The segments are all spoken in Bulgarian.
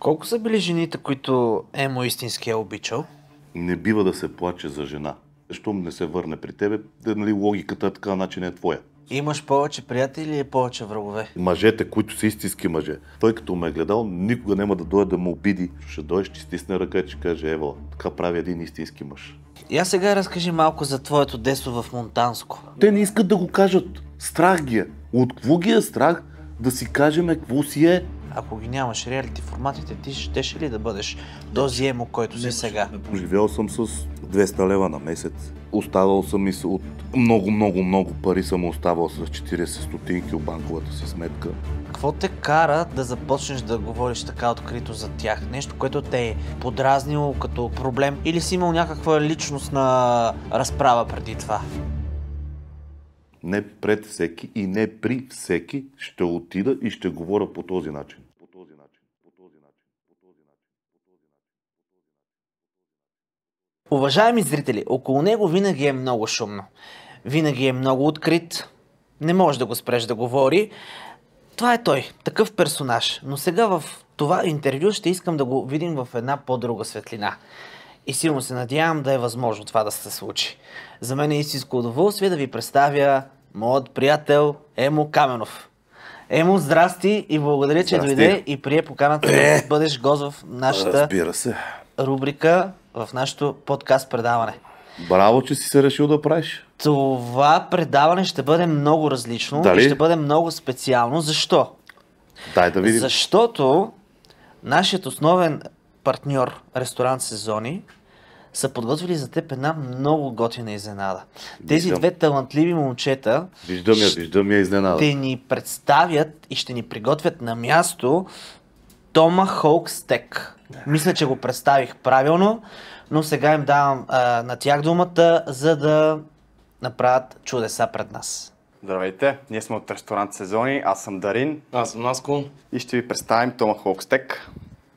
Колко са били жените, които Емо истински е обичал? Не бива да се плаче за жена. Щом не се върне при тебе, е, нали, логиката е така начин е твоя. Имаш повече приятели и повече врагове. Мъжете, които са истински мъже. Той като ме е гледал, никога няма да дойде да му обиди. Ще дойде, ще стисне ръка и ще каже, ево, така прави един истински мъж. Я сега разкажи малко за твоето десо в Монтанско. Те не искат да го кажат. Страх ги е. От кво ги е страх да си кажем какво си е? ако ги нямаш реалити форматите, ти щеше ли да бъдеш този емо, който не, си сега? поживял съм с 200 лева на месец. Оставал съм и от много, много, много пари съм оставал с 40 стотинки от банковата си сметка. Какво те кара да започнеш да говориш така открито за тях? Нещо, което те е подразнило като проблем? Или си имал някаква личностна разправа преди това? не пред всеки и не при всеки ще отида и ще говоря по този начин. Уважаеми зрители, около него винаги е много шумно. Винаги е много открит. Не може да го спреш да говори. Това е той, такъв персонаж. Но сега в това интервю ще искам да го видим в една по-друга светлина. И силно се надявам да е възможно това да се случи. За мен е истинско удоволствие да ви представя моят приятел Емо Каменов. Емо, здрасти и благодаря, че здрасти. дойде и прие поканата да е. бъдеш гост в нашата рубрика, в нашото подкаст предаване. Браво, че си се решил да правиш. Това предаване ще бъде много различно Дали? и ще бъде много специално. Защо? Дай да видим. Защото нашият основен партньор, ресторант Сезони, са подготвили за теб една много готина изненада. Тези виждам. две талантливи момчета виждам я, виждам я изненада. ще ни представят и ще ни приготвят на място Тома Холкстек. Мисля, че го представих правилно, но сега им давам а, на тях думата, за да направят чудеса пред нас. Здравейте, ние сме от ресторант Сезони, аз съм Дарин. Аз съм Наско. И ще ви представим Тома Холкстек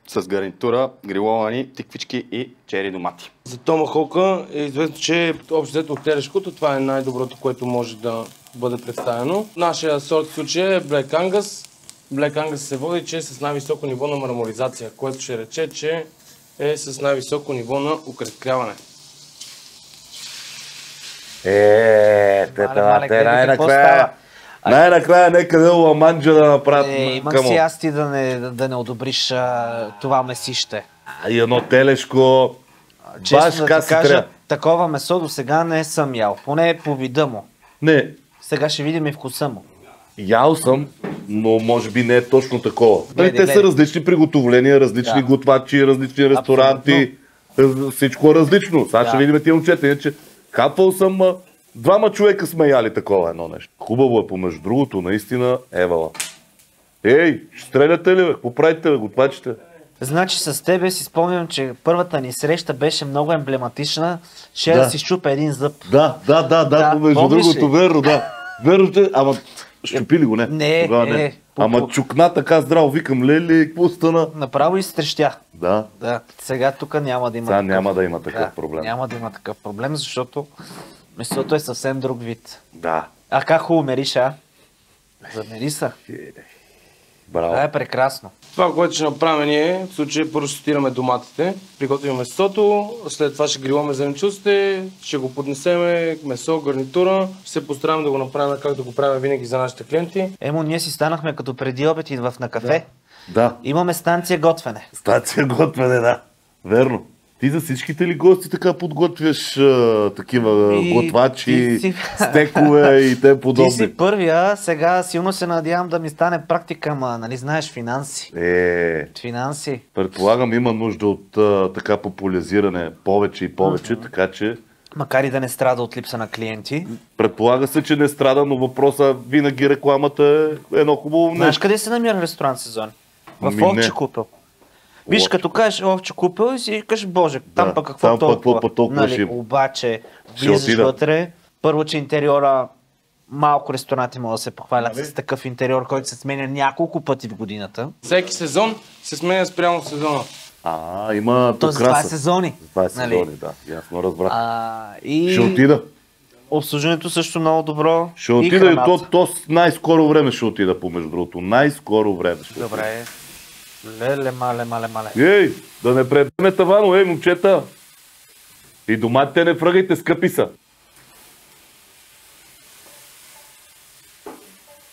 с гарнитура, гриловани тиквички и чери домати. За томахока е известно, че общо взето от телешкото това е най-доброто, което може да бъде представено. Нашия сорт в случая е Black Angus. Black Angus се води, че е с най-високо ниво на марморизация, което ще рече, че е с най-високо ниво на укрепляване. Е, те това те най-накрая най-накрая нека да ламанджа да направят. Не, имах си аз ти да не, да не одобриш а, това месище. А И едно телешко. Честно Баш, да ти кажа, трябва. такова месо до сега не съм ял. Поне по вида му. Не. Сега ще видим и вкуса му. Ял съм, но може би не е точно такова. Гледай, нали, те са различни приготовления, различни да. готвачи, различни ресторанти. Абсолютно. Всичко е различно. Сега да. ще видим тия момчета. Иначе хапвал съм, Двама човека сме яли такова едно нещо. Хубаво е помежду другото, наистина, евала. Ей, ще стреляте ли бе? Поправите, правите го плачете. Значи с тебе си спомням, че първата ни среща беше много емблематична. Ще да. да си щупа един зъб. Да, да, да, да, да между другото, верно, да. Верно, че, ама ли го, не? Не, Тогава, не. не. Ама чукна така здраво, викам, леле, какво стана? Направо и стрещя. Да. да. Сега тук няма да има. Сега такъв... няма да има такъв да, проблем. Няма да има такъв проблем, защото Месото е съвсем друг вид. Да. А как хубаво мериш, а? Замериса? Браво. Това е прекрасно. Това, което ще направим ние, в случай първо ще стираме доматите, приготвим месото, след това ще гриламе зеленчуците, ще го поднесеме, месо, гарнитура, ще се постараем да го направим както го правим винаги за нашите клиенти. Емо, ние си станахме като преди обед и в на кафе. Да. да. Имаме станция готвене. Станция готвене, да. Верно. Ти за всичките ли гости така подготвяш а, такива и, готвачи, си... стекове и те подобни? Ти си първия, сега силно се надявам да ми стане практика, ма, нали знаеш финанси. Е, финанси. Предполагам има нужда от а, така популяризиране повече и повече, uh-huh. така че Макар и да не страда от липса на клиенти. Предполага се, че не страда, но въпроса винаги рекламата е едно хубаво нещо. Знаеш къде се намира ресторант сезон? В ами Овче Виж, като кажеш овче купел и си кажеш, боже, там пък какво там толкова. Пък, толкова нали, ще... Обаче, влизаш вътре, първо, че интериора малко ресторанти могат да се похвалят нали? с такъв интериор, който се сменя няколко пъти в годината. Всеки сезон се сменя спрямо в сезона. А, има Тоест, това е сезони. Това е нали? сезони, нали? да. Ясно разбрах. А, и... Ще отида. Обслужването също много добро. Ще отида и, и то, то най-скоро време ще отида, помежду другото. Най-скоро време ще отида. Добре. Леле, мале, мале, мале. Ей, да не предаме тавано, ей, момчета. И доматите не фръгайте, скъпи са.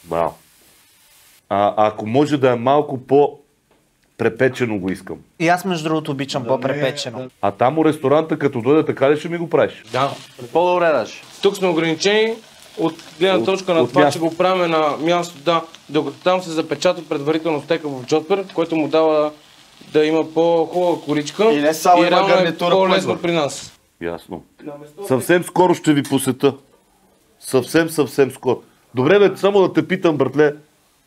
Вау. А, ако може да е малко по препечено го искам. И аз между другото обичам да, по-препечено. Не, е, да. А там у ресторанта като дойде така ли ще ми го правиш? Да. По-добре даже. Тук сме ограничени от гледна точка на от това, че го правим на място, да, докато там се запечатва предварително стека в Джотпер, което му дава да има по-хубава коричка и, не само и реално е по-лесно при нас. Ясно. Съвсем скоро ще ви посета. Съвсем, съвсем скоро. Добре, бе, само да те питам, братле,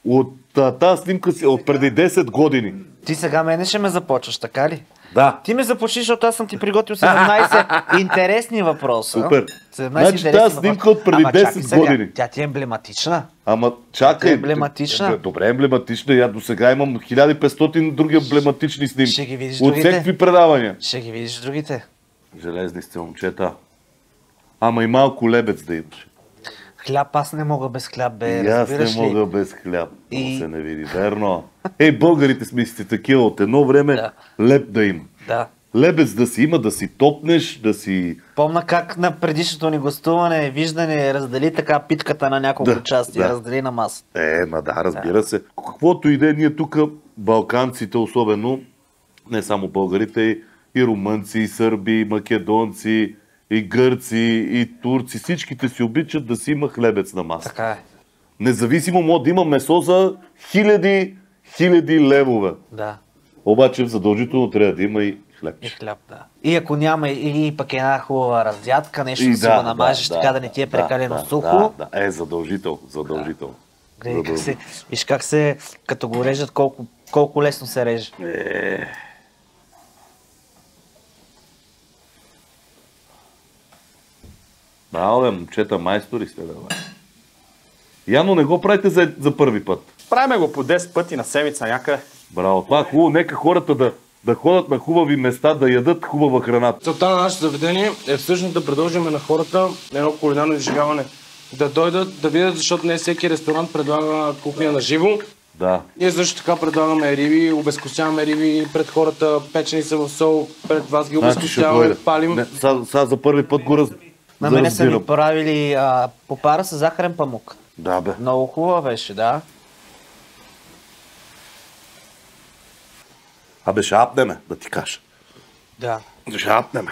от тази снимка си е от преди 10 години. Ти сега мене ще ме започваш, така ли? Да. Ти ме започни, защото аз съм ти приготвил 17 интересни въпроса. Супер. 17 значи тази снимка е от преди 10 чакай, години. Тя ти е емблематична. Ама чакай. Тя е емблематична. Е, добре, емблематична. Я до сега имам 1500 други емблематични снимки. Ще ги видиш от другите. От всеки предавания. Ще ги видиш другите. Железни сте, момчета. Ама и малко лебец да имаш хляб, аз не мога без хляб, бе. И аз не ли? мога без хляб. И... се не види, верно. Ей, българите сме си такива от едно време, да. леп да им. Да. Лебец да си има, да си топнеш, да си... Помна как на предишното ни гостуване, виждане, раздели така питката на няколко да, части, да. раздели на маса. Е, ма да, разбира да. се. Каквото и да е, ние тук, балканците особено, не само българите, и румънци, и сърби, и македонци, и гърци, и турци, всичките си обичат да си има хлебец на маса. Така е. Независимо мога да има месо за хиляди, хиляди левове. Да. Обаче задължително трябва да има и хляб. И хляб, да. И ако няма и пък една хубава раздятка, нещо да, си го намажеш, да, така да, да не ти е прекалено да, сухо. Да, да, е задължително, задължително. Да. Гледай как се, виж как се, като го режат, колко, колко лесно се реже. Е... Да, бе, момчета, майстори сте, бе. Яно, не го правите за, за първи път. Правиме го по 10 пъти на седмица някъде. Браво, това е хубаво. Нека хората да, да ходят на хубави места, да ядат хубава храна. Целта на нашето заведение е всъщност да предложим на хората едно кулинарно изживяване. Да дойдат, да видят, защото не всеки ресторант предлага кухня на живо. Да. Ние също така предлагаме риби, обезкусяваме риби пред хората, печени са в сол, пред вас ги значи обезкусяваме, палим. Сега за първи път го разбирам на мене са ми правили а, попара с захарен памук. Да, бе. Много хубава беше, да. А беше апнеме, да ти кажа. Да. Беше апнеме.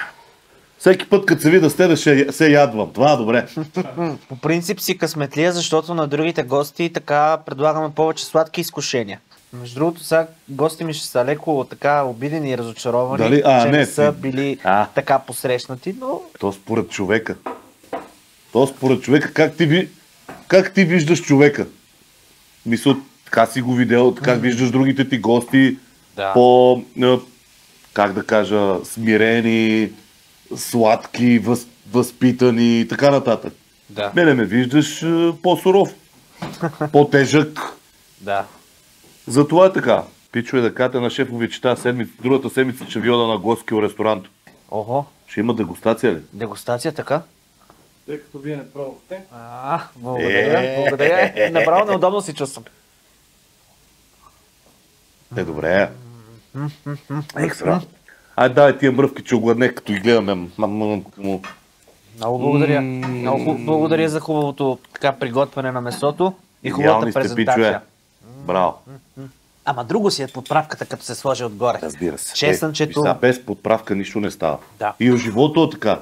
Всеки път, като се видя с тебе, ще се ядвам. Това е добре. По принцип си късметлия, защото на другите гости така предлагаме повече сладки изкушения. Между другото, сега гости ми ще са леко така обидени и разочаровани, Дали? А, че не, не са ти... били а. така посрещнати, но... То според човека. То според човека, как ти, ви... как ти виждаш човека? Мисля, така си го видел, как mm. виждаш другите ти гости, да. по, как да кажа, смирени, сладки, въз... възпитани и така нататък. Да. Мене ме виждаш по-суров, по-тежък. Да. Затова е така. Пичове да кате на шефовичета тази седмица, другата седмица ще ви ода на гостския ресторант. Ого. Ще има дегустация ли? Дегустация така? Тъй като вие не пробвахте. А, благодаря. Е. Благодаря. Направо неудобно си чувствам. Е, добре. Екстра. Ай, давай тия мръвки, че огладнех, като ги гледаме. Много благодаря. Много благодаря за хубавото така приготвяне на месото и хубавата е. презентация. Браво. Ама друго си е подправката, като се сложи отгоре. Разбира се. Чесънчето... Е, без подправка нищо не става. Да. И в живота е така.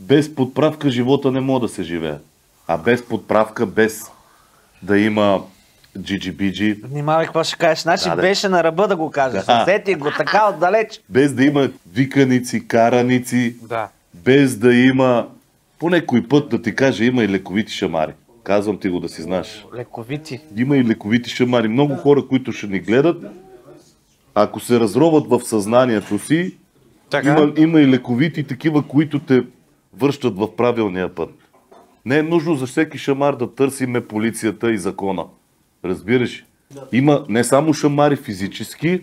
Без подправка живота не мога да се живее. А без подправка, без да има GGBG. Внимавай какво ще кажеш. Значи да, беше на ръба да го кажеш. Да. Сети го така отдалеч. Без да има виканици, караници. Да. Без да има... По някой път да ти кажа, има и лековити шамари. Казвам ти го да си знаеш. Лековити. Има и лековити шамари. Много хора, които ще ни гледат, ако се разроват в съзнанието си, така? Има, има и лековити такива, които те връщат в правилния път. Не е нужно за всеки шамар да търсиме полицията и закона. Разбираш? Има не само шамари физически,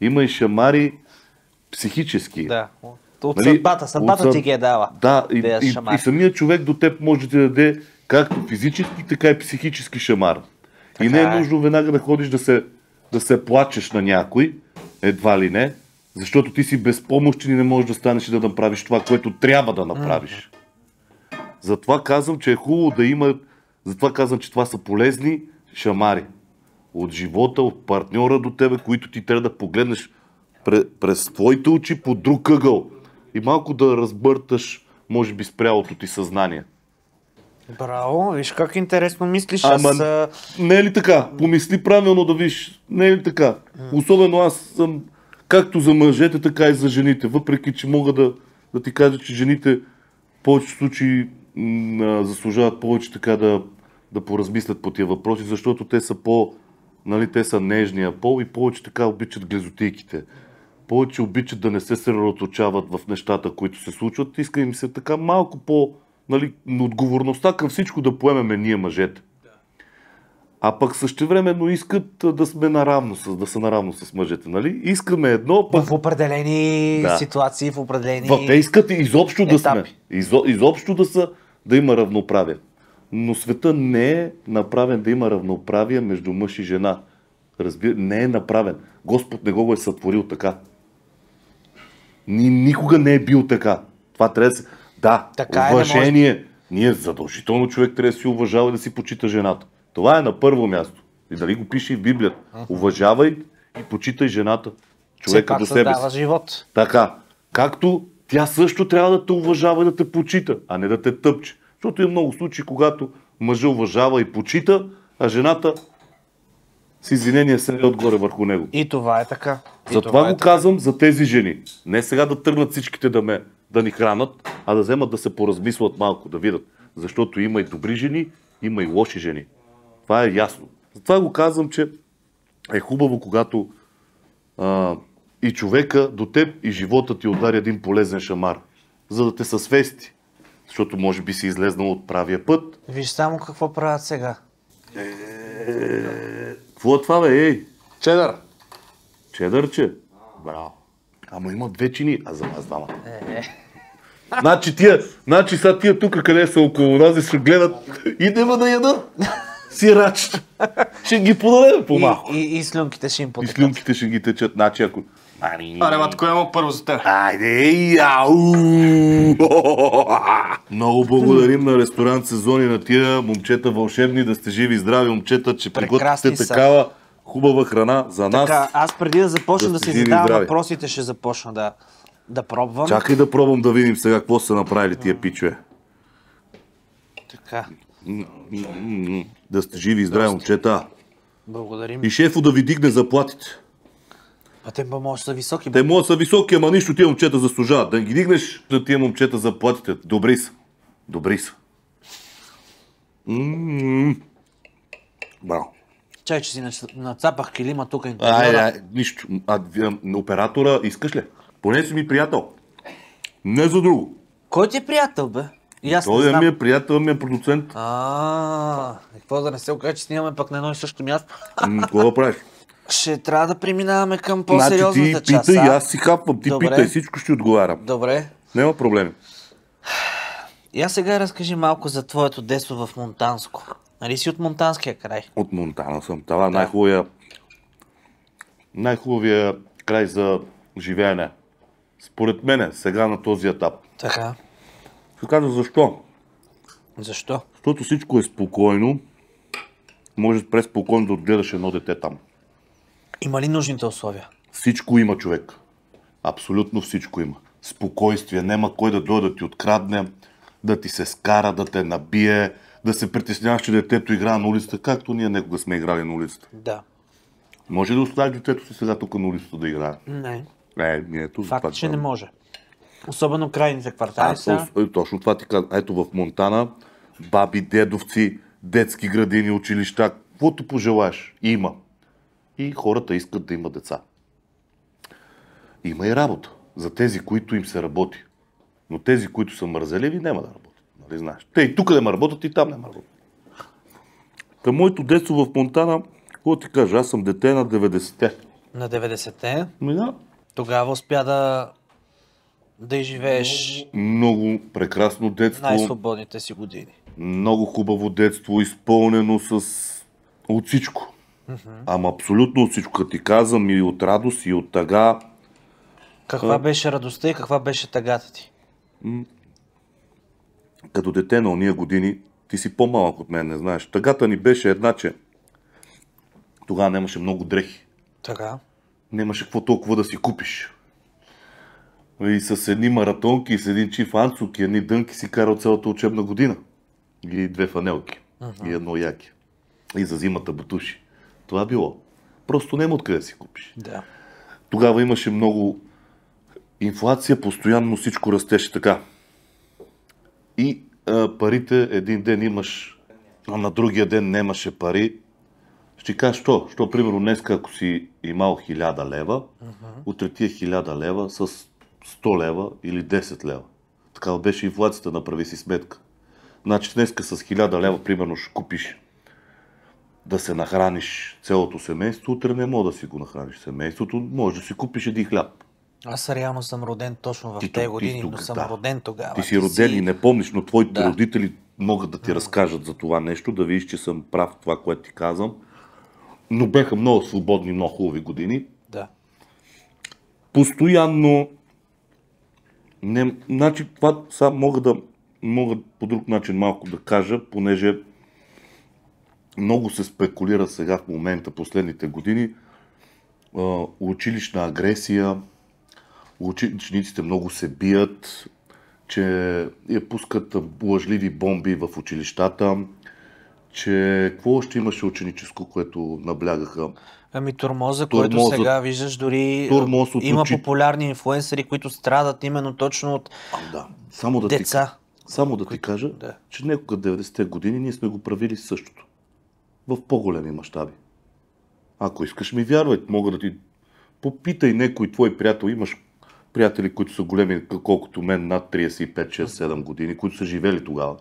има и шамари психически. Да. От нали, съдбата, съдбата от съ... ти ги е дала. Да, и, и, и самия човек до теб може да ти даде Както физически, така и психически шамар. и не е, е нужно веднага да ходиш да се, да се плачеш на някой, едва ли не, защото ти си безпомощен и не можеш да станеш и да направиш това, което трябва да направиш. Затова казвам, че е хубаво да има, затова казвам, че това са полезни шамари. От живота, от партньора до тебе, които ти трябва да погледнеш през, през твоите очи по друг ъгъл. И малко да разбърташ, може би, спрялото ти съзнание. Браво, виж как интересно мислиш. Ама, аз... А... не е ли така? Помисли правилно да виж. Не е ли така? Особено аз съм както за мъжете, така и за жените. Въпреки, че мога да, да ти кажа, че жените в повечето случаи м- заслужават повече така да, да поразмислят по тия въпроси, защото те са по... Нали, те са нежния пол и повече така обичат глезотийките. Повече обичат да не се съсредоточават в нещата, които се случват. Иска им се така малко по нали, отговорността към всичко да поемеме ние мъжете. А пък същевременно искат да сме наравно с, да са наравно с мъжете, нали? Искаме едно, пък... В определени да. ситуации, в определени... В... Те искат изобщо етапи. да сме. Изо, изобщо да, са, да има равноправие. Но света не е направен да има равноправие между мъж и жена. Разбира, не е направен. Господ не го е сътворил така. Ни, никога не е бил така. Това трябва да се... Да, така е, уважение. Е, може... Ние задължително човек трябва да си уважава и да си почита жената. Това е на първо място. И дали го пише и в Библията. Уважавай и почитай жената. Човека до себе си. живот. Така. Както тя също трябва да те уважава и да те почита, а не да те тъпче. Защото има много случаи, когато мъжа уважава и почита, а жената с извинение се е отгоре върху него. И това е така. Затова е го така. казвам за тези жени. Не сега да тръгнат всичките да ме да ни хранат, а да вземат да се поразмислят малко, да видят. Защото има и добри жени, има и лоши жени. Това е ясно. Затова го казвам, че е хубаво, когато а, и човека до теб и живота ти удари един полезен шамар, за да те съсвести. Защото може би си излезнал от правия път. Виж само какво правят сега. Е, какво е това, бе? Ей! Чедър! Чедърче? Браво! Ама има две чини, а за нас двама. Е... е. Значи тия, значи са тия тук, къде са около нас, ще гледат, идеме да ядат сирачета. Ще ги подадем по-малко. И, и, и слюнките ще им потекат. И слюнките ще ги течат. Значи ако... Мари... Аре, мат, кое първо за теб? Айде, яу! Много благодарим на ресторант сезони на тия момчета вълшебни, да сте живи и здрави, момчета, че приготвите такава хубава храна за нас. Така, аз преди да започна да, да си задавам въпросите, ще започна да. Да пробвам. Чакай да пробвам да видим сега какво са направили тия пичове. Така. Да сте живи и здрави, момчета. Благодарим. И шефо да ви дигне заплатите. А те може да са високи. Те могат да са високи, ама нищо тия момчета заслужават. Да ги дигнеш за тия момчета заплатите. Добри са. Добри са. Браво. Чай, че си нацапах килима тук. Ай, ай, нищо. А, оператора искаш ли? Поне си ми приятел. Не за друго. Кой ти е приятел, бе? И Той ми е приятел, ми е продуцент. А, какво да не се окаже, че снимаме пък на едно и също място? Какво да правиш? Ще трябва да преминаваме към по-сериозната значи, ти част. Питай, аз си хапвам, ти Добре. питай, всичко ще отговарям. Добре. Няма проблеми. Я сега разкажи малко за твоето детство в Монтанско. Нали си от Монтанския край? От Монтана съм. Това е да. най-хубавия, най-хубавия край за живеене. Според мен, е сега на този етап. Така. Ще кажа защо. Защо? Защото всичко е спокойно. Може преспокойно да отгледаш едно дете там. Има ли нужните условия? Всичко има човек. Абсолютно всичко има. Спокойствие, няма кой да дойде да ти открадне, да ти се скара, да те набие, да се притесняваш, че детето играе на улицата, както ние някога сме играли на улицата. Да. Може да оставиш детето си сега тук на улицата да играе? Не. Е, не, не, това. Факт, това, че не може. Особено крайните квартали а, са... Е, точно това ти казвам. Ето в Монтана, баби, дедовци, детски градини, училища, каквото пожелаеш, има. И хората искат да има деца. Има и работа за тези, които им се работи. Но тези, които са мързеливи, няма да работят. Нали знаеш? Те и тук не ме работят, и там не ме работят. Към моето детство в Монтана, какво ти кажа, аз съм дете на 90-те. На 90-те? Ами да. Тогава успя да, да изживееш много прекрасно детство. Най-свободните си години. Много хубаво детство, изпълнено с от всичко. Mm-hmm. Ама абсолютно от всичко. Като ти казвам и от радост, и от тъга. Каква а... беше радостта и каква беше тъгата ти? Като дете на уния години, ти си по-малък от мен, не знаеш. Тъгата ни беше една, че тогава нямаше много дрехи. Така нямаше какво толкова да си купиш. И с едни маратонки, с един чиф анцук и едни дънки си карал цялата учебна година. И две фанелки. И едно яки. И за зимата бутуши. Това било. Просто няма откъде да си купиш. Да. Тогава имаше много инфлация, постоянно всичко растеше така. И а, парите един ден имаш, а на другия ден нямаше пари ще кажа, що? Що, примерно, днес, ако си имал 1000 лева, uh-huh. утре тия 1000 лева с 100 лева или 10 лева. Такава беше инфлацията, направи си сметка. Значи днеска с 1000 лева, примерно, ще купиш да се нахраниш цялото семейство, утре не мога да си го нахраниш семейството, може да си купиш един хляб. Аз реално съм роден точно в ти, тези години, тук, но съм да. роден тогава. Ти си роден си... и не помниш, но твоите да. родители могат да ти разкажат за това нещо, да видиш, че съм прав това, което ти казвам но беха много свободни, много хубави години. Да. Постоянно. Не, значи, това са мога да мога по друг начин малко да кажа, понеже много се спекулира сега в момента, последните години, училищна агресия, учениците много се бият, че я пускат лъжливи бомби в училищата, че какво още имаше ученическо, което наблягаха? Ами турмоза, турмоза който сега виждаш, дори е, турмоз от има учи... популярни инфлуенсъри, които страдат именно точно от а, да. Само да деца. Ти, само да които... ти кажа, да. че някога 90-те години ние сме го правили същото. В по-големи мащаби. Ако искаш ми вярвай, мога да ти попитай някой твой приятел, имаш приятели, които са големи, колкото мен, над 35, 6, 7 години, които са живели тогава.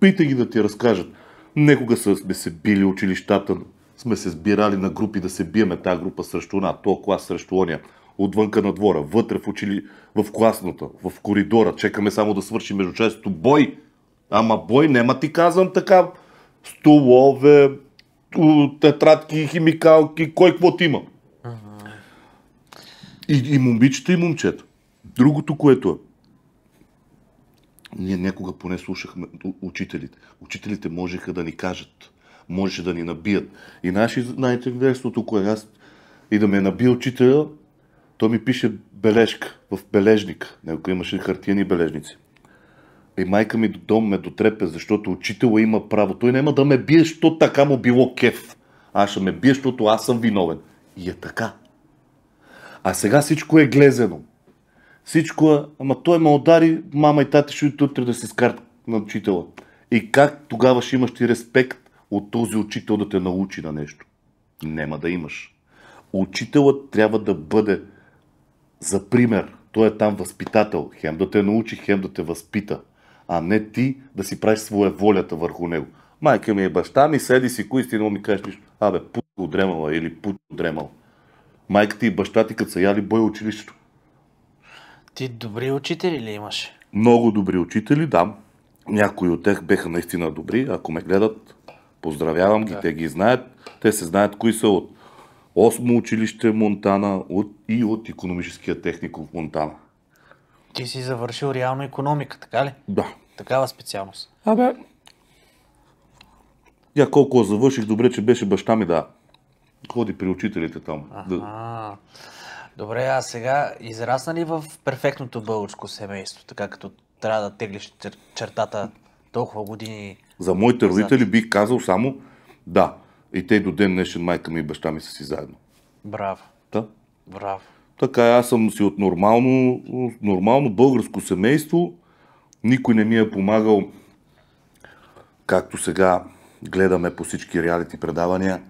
Питай ги да ти разкажат – Некога са, сме се били училищата, сме се сбирали на групи да се биеме тази група срещу една, то клас срещу ония, отвънка на двора, вътре в, учили... в класната, в коридора, чекаме само да свърши между бой. Ама бой, нема ти казвам така, столове, тетрадки, химикалки, кой какво ти има. И, и момичета, и момчета. Другото, което е, ние някога поне слушахме учителите. Учителите можеха да ни кажат, можеше да ни набият. И наши, най-интересното, кое аз и да ме е наби учителя, той ми пише бележка в бележник. Някой имаше хартияни бележници. И майка ми до дом ме дотрепе, защото учителя има право. Той няма да ме бие, защото така му било кеф. Аз ще ме бие, защото аз съм виновен. И е така. А сега всичко е глезено всичко, ама той ме удари, мама и тати ще утре да се скарат на учителя. И как тогава ще имаш ти респект от този учител да те научи на нещо? Нема да имаш. Учителът трябва да бъде за пример. Той е там възпитател. Хем да те научи, хем да те възпита. А не ти да си правиш своя волята върху него. Майка ми е баща ми, седи си, кои сте, ми кажеш нищо. Абе, пут дремала или пут дремал. Майка ти и баща ти, като са яли бой училището ти добри учители ли имаш? Много добри учители, да. Някои от тях беха наистина добри. Ако ме гледат, поздравявам ги, те ги знаят. Те се знаят кои са от Осмо училище Монтана от, и от економическия техникум в Монтана. Ти си завършил реално економика, така ли? Да. Такава специалност. Абе, я колко завърших, добре, че беше баща ми да ходи при учителите там. Аха. Да. Добре, а сега израсна ли в перфектното българско семейство, така като трябва да теглиш чертата толкова години? За моите родители бих казал само да. И те до ден днешен майка ми и баща ми са си заедно. Браво. Да. Браво. Така, аз съм си от нормално, нормално българско семейство. Никой не ми е помагал, както сега гледаме по всички реалити предавания.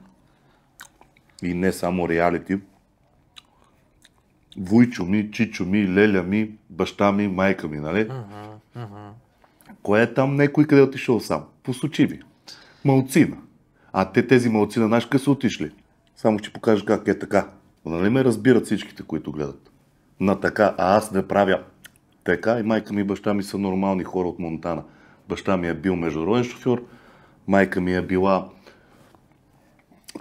И не само реалити войчо ми, чичо ми, леля ми, баща ми, майка ми, нали? Кое е там некой къде е отишъл сам? Посочи ми. Малцина. А те тези малцина, знаеш къде са отишли? Само ще покажа как е така. Нали ме разбират всичките, които гледат? На така, а аз не правя така и майка ми и баща ми са нормални хора от Монтана. Баща ми е бил международен шофьор, майка ми е била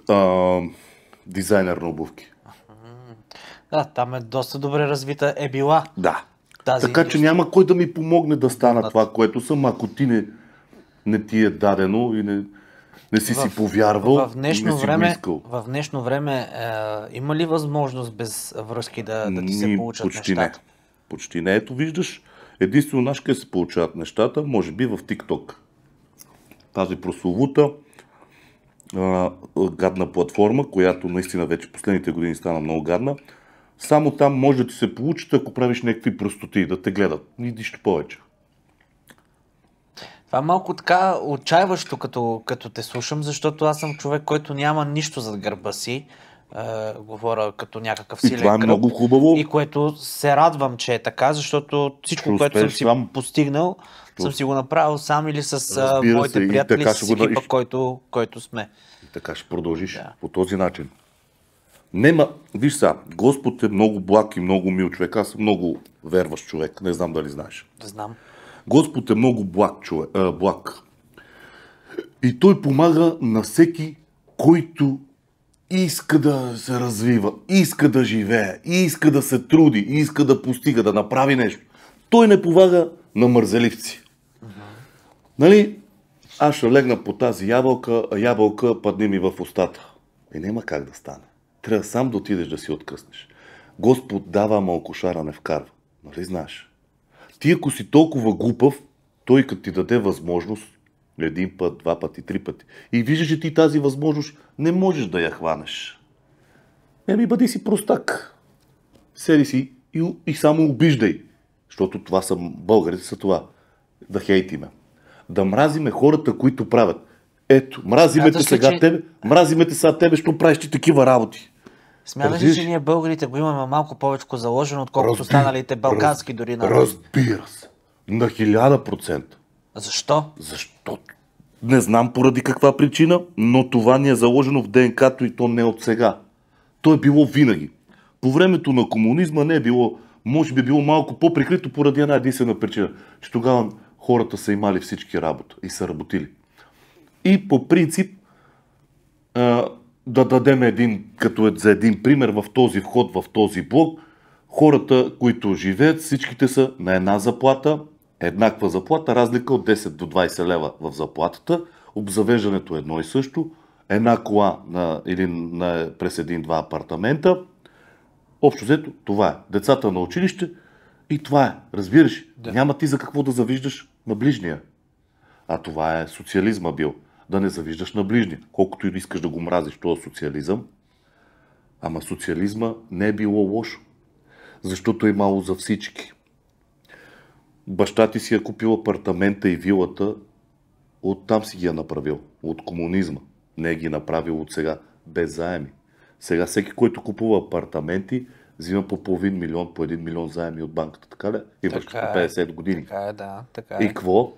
а, дизайнер на обувки. Да, там е доста добре развита е била. Да. Тази така че няма кой да ми помогне да стана да. това, което съм, ако ти не, не ти е дадено и не, не си в, си повярвал. В днешно не си време, искал. в днешно време е, има ли възможност без връзки да, да ти се получат почти нещата? Не. Почти не. Ето виждаш, единствено наш къде се получават нещата, може би в ТикТок. Тази прословута а, гадна платформа, която наистина вече последните години стана много гадна, само там може да ти се получи, ако правиш някакви простоти, да те гледат. Нищо повече. Това е малко така отчаиващо, като, като те слушам, защото аз съм човек, който няма нищо зад гърба си. Е, говоря като някакъв силен и това е кръп, много хубаво. И което се радвам, че е така, защото всичко, Шо което съм си сам. постигнал, Шо? съм си го направил сам или с Разбира моите се, приятели, с екипа, който, който сме. И така ще продължиш да. по този начин. Нема, виж сега, Господ е много благ и много мил човек. Аз съм много верващ човек, не знам дали знаеш. Не знам. Господ е много благ човек, а, благ. И той помага на всеки, който иска да се развива, иска да живее, иска да се труди, иска да постига, да направи нещо. Той не повага на мързеливци. Uh-huh. Нали, аз ще легна по тази ябълка, а ябълка падни ми в устата. И е, няма как да стане. Трябва сам да отидеш да си откъснеш. Господ дава, ама окошара не вкарва. Нали знаеш? Ти ако си толкова глупав, той като ти даде възможност, един път, два пъти, три пъти, и виждаш, че ти тази възможност не можеш да я хванеш. Еми, бъди си простак. Седи си и, и само обиждай. Защото това са българите са това. Да хейтиме. Да мразиме хората, които правят. Ето, мразиме те сега че... тебе, мразиме те сега тебе, що правиш ти такива работи. Смяташ ли, че ние българите го имаме малко повече заложено, отколкото останалите балкански раз, дори на. Разбира се. На хиляда процента. Защо? Защото. Не знам поради каква причина, но това ни е заложено в ДНК-то и то не от сега. То е било винаги. По времето на комунизма не е било, може би е било малко по-прикрито поради една единствена причина, че тогава хората са имали всички работа и са работили. И по принцип да дадем един, като е за един пример в този вход, в този блок, хората, които живеят, всичките са на една заплата, еднаква заплата, разлика от 10 до 20 лева в заплатата, обзавеждането е едно и също, една кола на, или на, през един-два апартамента. Общо взето, това е. Децата на училище и това е. Разбираш? Да. Няма ти за какво да завиждаш на ближния. А това е социализма бил да не завиждаш на ближния, колкото и да искаш да го мразиш, този социализъм. Ама социализма не е било лошо, защото е мало за всички. Баща ти си е купил апартамента и вилата, оттам си ги е направил, от комунизма. Не е ги направил от сега, без заеми. Сега всеки, който купува апартаменти, взима по половин милион, по един милион заеми от банката. Така ли? Имаш така 50 е. години. Така е, да. Така е. И какво?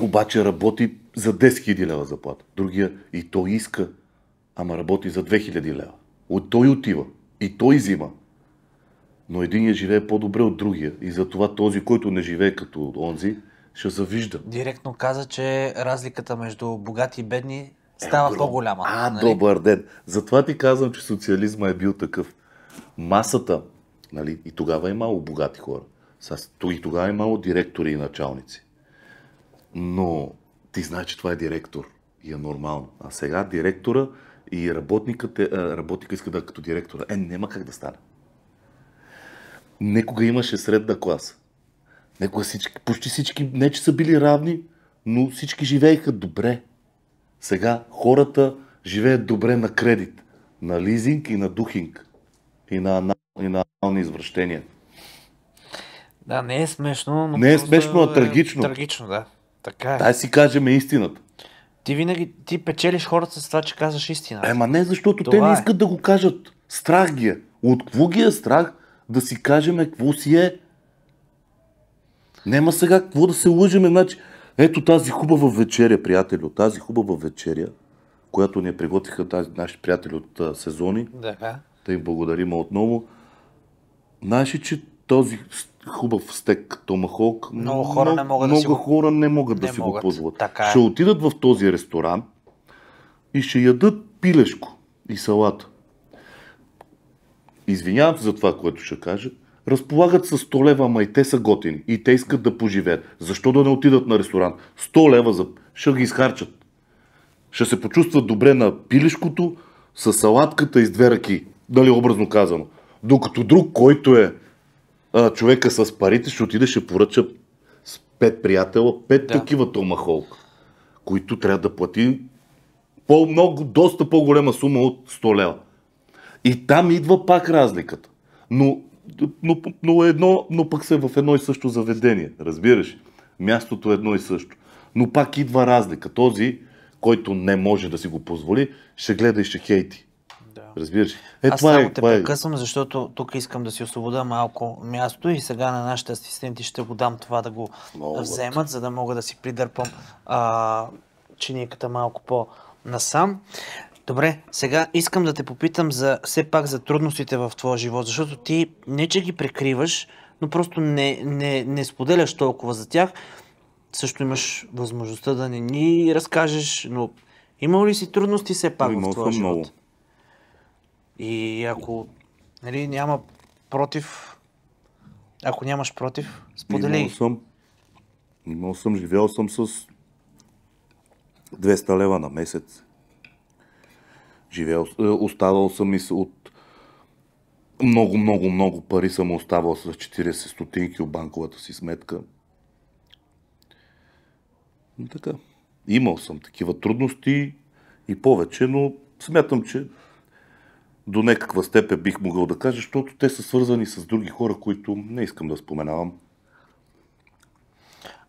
обаче работи за 10 000 лева заплата. Другия и той иска, ама работи за 2000 лева. От той отива и той взима. Но единият живее по-добре от другия и затова този, който не живее като онзи, ще завижда. Директно каза, че разликата между богати и бедни е, става е, по-голяма. А, нали? добър ден. Затова ти казвам, че социализма е бил такъв. Масата, нали, и тогава е имало богати хора. И тогава е имало директори и началници но ти знаеш, че това е директор и е нормално. А сега директора и работникът е, работника иска да е като директора. Е, няма как да стане. Некога имаше средна класа. Некога всички, почти всички, не че са били равни, но всички живееха добре. Сега хората живеят добре на кредит, на лизинг и на духинг и на, анал, и на анални извращения. Да, не е смешно, но. Не е смешно, а е трагично. Трагично, да. Така е. Дай си кажем истината. Ти винаги ти печелиш хората с това, че казваш истина. Ема не, защото това те не е. искат е. да го кажат. Страх ги е. От кво ги е страх да си кажем какво си е? Нема сега какво да се лъжиме. Значи, ето тази хубава вечеря, приятели, от тази хубава вечеря, която ни е приготвиха тази, наши приятели от а, сезони. Да. Да им благодарим отново. Знаеш че този хубав стек Томахолк, много хора не могат, много да, си го... хора не могат не да си могат. го позволят. Така е. Ще отидат в този ресторант и ще ядат пилешко и салата. Извинявам се за това, което ще кажа. Разполагат с 100 лева, ама и те са готини. И те искат да поживеят. Защо да не отидат на ресторант? 100 лева за... ще ги изхарчат. Ще се почувстват добре на пилешкото, с салатката и с две ръки. Дали образно казано. Докато друг, който е а, човека с парите ще отиде, ще поръча с пет приятела, пет да. такива томахолк, които трябва да плати по-много, доста по-голема сума от 100 лева. И там идва пак разликата. Но, но, но, едно, но пък се в едно и също заведение, разбираш? Мястото е едно и също. Но пак идва разлика. Този, който не може да си го позволи, ще гледа и ще хейти. Разбираш. Е, Аз това е- само е, те това е- прекъсвам, е. защото тук искам да си освобода малко място и сега на нашите асистенти ще го дам това да го Много вземат, за да мога да си придърпам а, чиниката малко по-насам. Добре, сега искам да те попитам за все пак за трудностите в твоя живот, защото ти не че ги прикриваш, но просто не, не, не споделяш толкова за тях. Също имаш възможността да не ни разкажеш, но имал ли си трудности все пак но, в твоя живот? Много. И ако нали, няма против, ако нямаш против, сподели. Имал съм, имал съм, живял съм с 200 лева на месец. Живял, е, оставал съм и от много, много, много пари съм оставал с 40 стотинки от банковата си сметка. Но така. Имал съм такива трудности и повече, но смятам, че до някаква степен бих могъл да кажа, защото те са свързани с други хора, които не искам да споменавам.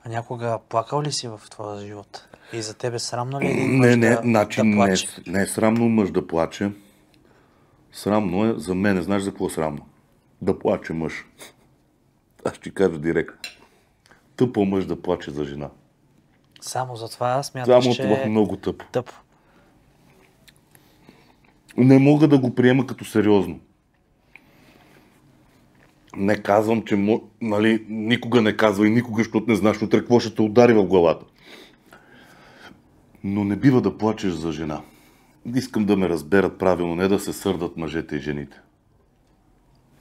А някога плакал ли си в твоя живот? И за тебе срамно ли е не, не, да, значи, да е плаче? Не, не е срамно мъж да плаче. Срамно е за мен. Знаеш за какво е срамно? Да плаче мъж. Аз ще кажа директно. Тъпо мъж да плаче за жена. Само за това смяташ, Само че... това много тъпо. тъпо не мога да го приема като сериозно. Не казвам, че мо... нали, никога не казва и никога, защото не знаеш утре какво ще те удари в главата. Но не бива да плачеш за жена. Искам да ме разберат правилно, не да се сърдат мъжете и жените.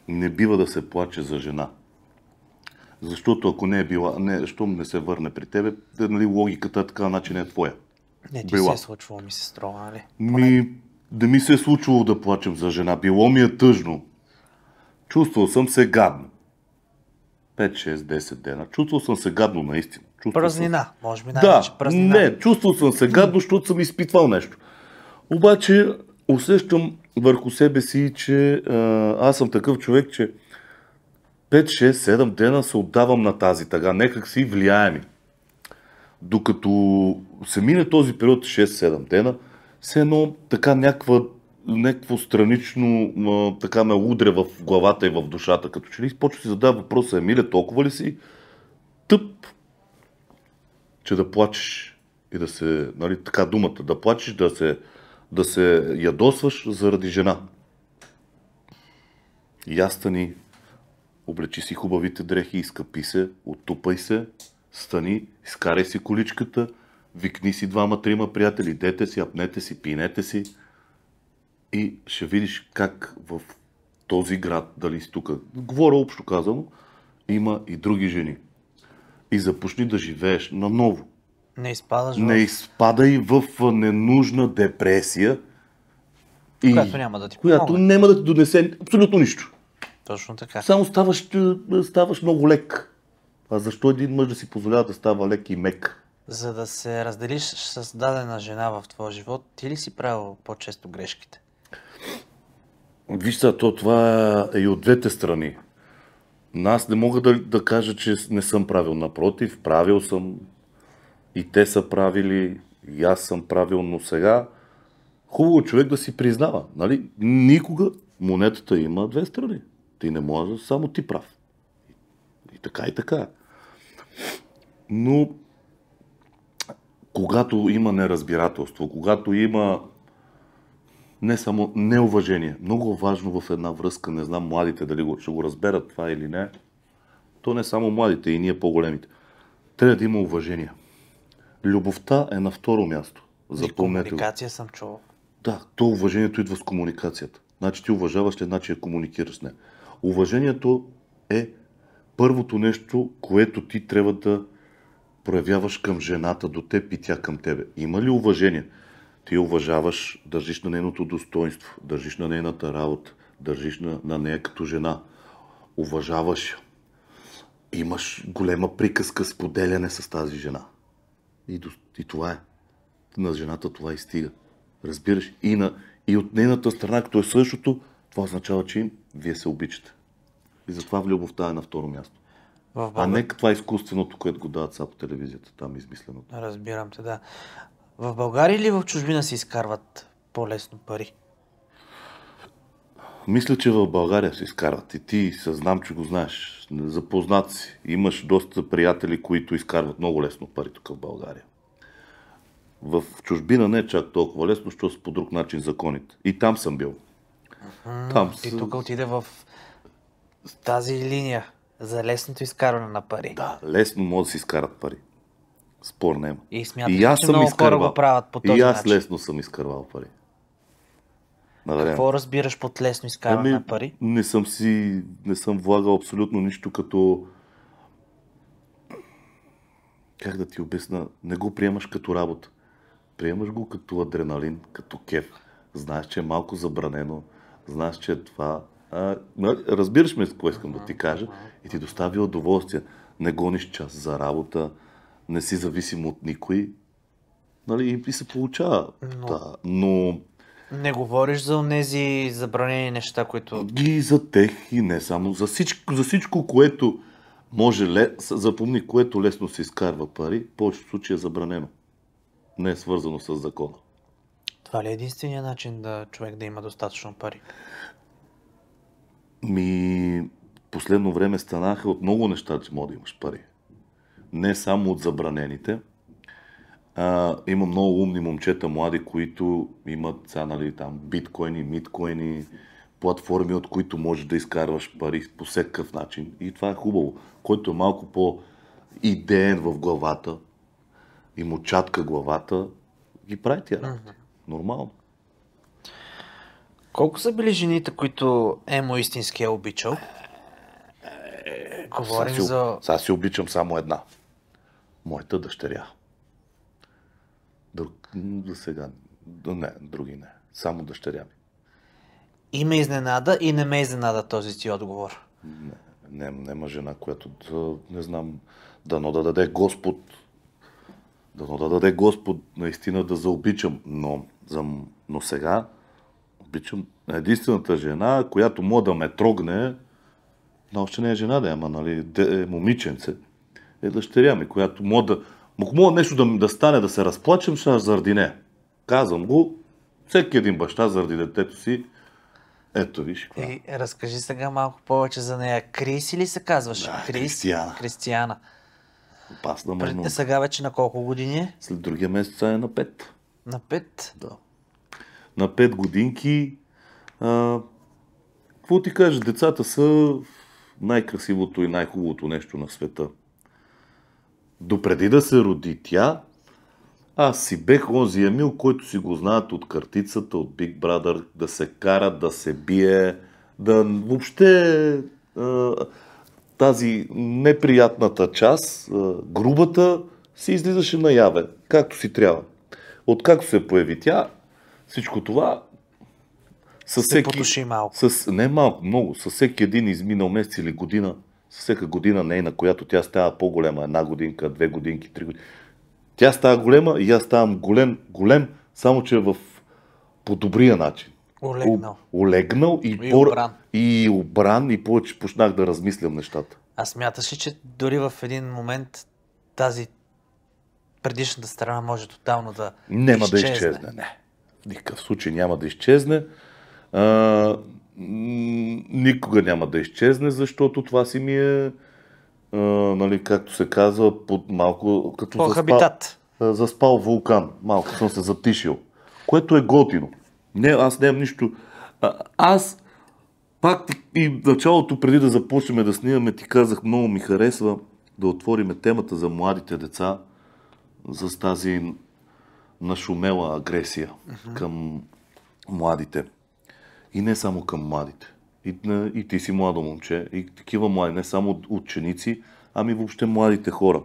Не бива да се плаче за жена. Защото ако не е била, не, щом не се върне при тебе, е, нали, логиката е така начин е твоя. Не, ти била. се е случвало, ми се струва, нали? Ми, да ми се е случило да плачем за жена. Било ми е тъжно. Чувствал съм се гадно. 5, 6, 10 дена. Чувствал съм се гадно наистина. Чувствал празнина, съм... може би. Да, празнина. не, чувствал съм се гадно, защото съм изпитвал нещо. Обаче усещам върху себе си, че а, аз съм такъв човек, че 5, 6, 7 дена се отдавам на тази тъга. Некак си влияеми. Докато се мине този период 6-7 дена, все едно така някаква някакво странично а, така ме удря в главата и в душата, като че ли почва си задава въпроса, Емиле, толкова ли си тъп, че да плачеш и да се, нали, така думата, да плачеш, да се, да се ядосваш заради жена. Ястани, облечи си хубавите дрехи, изкъпи се, оттупай се, стани, изкарай си количката, викни си двама-трима приятели, дете си, апнете си, пинете си и ще видиш как в този град, дали си тук, говоря общо казано, има и други жени. И започни да живееш наново. Не изпадаш в... Не изпадай в ненужна депресия. И... Която няма да ти помогне. Която няма да ти донесе абсолютно нищо. Точно така. Само ставаш, ставаш много лек. А защо един мъж да си позволява да става лек и мек? за да се разделиш с дадена жена в твоя живот, ти ли си правил по-често грешките? Вижте, то това е и от двете страни. Аз не мога да, да кажа, че не съм правил. Напротив, правил съм. И те са правили, и аз съм правил, но сега хубаво е човек да си признава. Нали? Никога монетата има две страни. Ти не можеш, само ти прав. И така, и така. Но когато има неразбирателство, когато има не само неуважение, много важно в една връзка, не знам младите дали го, ще го разберат това или не, то не само младите и ние по-големите. Трябва да има уважение. Любовта е на второ място. Запомнете. Комуникация съм чувал. Да, то уважението идва с комуникацията. Значи ти уважаваш ли, значи я комуникираш с нея. Уважението е първото нещо, което ти трябва да проявяваш към жената до теб и тя към тебе? Има ли уважение? Ти уважаваш, държиш на нейното достоинство, държиш на нейната работа, държиш на, на нея като жена. Уважаваш я. Имаш голема приказка с поделяне с тази жена. И, до, и това е. На жената това и стига. Разбираш? И, на, и от нейната страна, като е същото, това означава, че вие се обичате. И затова в любовта е на второ място. В а не това изкуственото, което го дават са по телевизията, там е измисленото. Разбирам те, да. В България или в чужбина се изкарват по-лесно пари? Мисля, че в България се изкарват. И ти съзнам, че го знаеш. Запознат си. Имаш доста приятели, които изкарват много лесно пари тук в България. В чужбина не е чак толкова лесно, защото са по друг начин законите. И там съм бил. Ага, там ти с... тук отиде в тази линия. За лесното изкарване на пари. Да, лесно може да си изкарат пари. Спор няма. И смятам, и аз че съм много изкарвал. хора го правят по този И аз начин. лесно съм изкарвал пари. Навременно. Какво разбираш под лесно изкарване ами, на пари? Не съм си, не съм влагал абсолютно нищо като как да ти обясна, не го приемаш като работа. Приемаш го като адреналин, като кеф. Знаеш, че е малко забранено, знаеш, че е това, а, разбираш ме какво искам да ти кажа. И ти достави удоволствие. Не гониш час за работа, не си зависим от никой. Нали, и се получава. Но... Да, но... Не говориш за тези забранени неща, които... И за тех, и не само. За всичко, за всичко което може... Ле... Запомни, което лесно се изкарва пари, в повечето случаи е забранено. Не е свързано с закона. Това ли е единствения начин да човек да има достатъчно пари? Ми, последно време станаха от много неща, че мога да имаш пари. Не само от забранените. А, има много умни момчета, млади, които имат са, нали, там, биткоини, миткоини, платформи, от които можеш да изкарваш пари по всякакъв начин. И това е хубаво. Който е малко по-идеен в главата и му чатка главата, ги прави тя. Нормално. Колко са били жените, които Емо истински е обичал? Говорим за... Сега си обичам само една. Моята дъщеря. Друг, до сега. Не, други не. Само дъщеря ми. И ме изненада, и не ме изненада този ти отговор. Не, не, нема жена, която да, не знам, дано да даде Господ. Дано да даде Господ наистина да заобичам. Но, за, но сега обичам единствената жена, която мога да ме трогне, но още не е жена, да ама, нали, де, е момиченце, е дъщеря ми, която мога да... Ако мога нещо да, да стане, да се разплачем, ще заради не. Казвам го, всеки един баща заради детето си, ето виж какво. И е, разкажи сега малко повече за нея. Крис или се казваш? Да, Крис? Кристияна. Кристияна. Опасна маймунка. Сега вече на колко години е? След другия месец е на пет. На пет? Да на 5 годинки. А, какво ти кажа, децата са най-красивото и най-хубавото нещо на света. Допреди да се роди тя, аз си бех онзи Емил, който си го знаят от картицата, от Big Brother, да се кара, да се бие, да въобще тази неприятната част, грубата, си излизаше наяве, както си трябва. Откакто се появи тя, всичко това със всеки, с, не малко, много, със всеки един изминал месец или година, със всяка година нейна, която тя става по-голема, една годинка, две годинки, три години. Тя става голема и аз ставам голем, голем, само че в по добрия начин. Олегнал. олегнал и, и, обран. и обран и повече почнах да размислям нещата. А смяташ ли, че дори в един момент тази предишната страна може тотално да Нема изчезне? да изчезне, не в никакъв случай няма да изчезне. А, никога няма да изчезне, защото това си ми е, а, нали, както се казва, под малко като По заспал, хабитат. заспал вулкан. Малко съм се затишил. Което е готино. Не, аз нямам нищо. А, аз пак и в началото, преди да започнем да снимаме, ти казах, много ми харесва да отвориме темата за младите деца, за тази нашумела агресия uh-huh. към младите. И не само към младите. И, и ти си младо момче, и такива млади, не само ученици, ами въобще младите хора.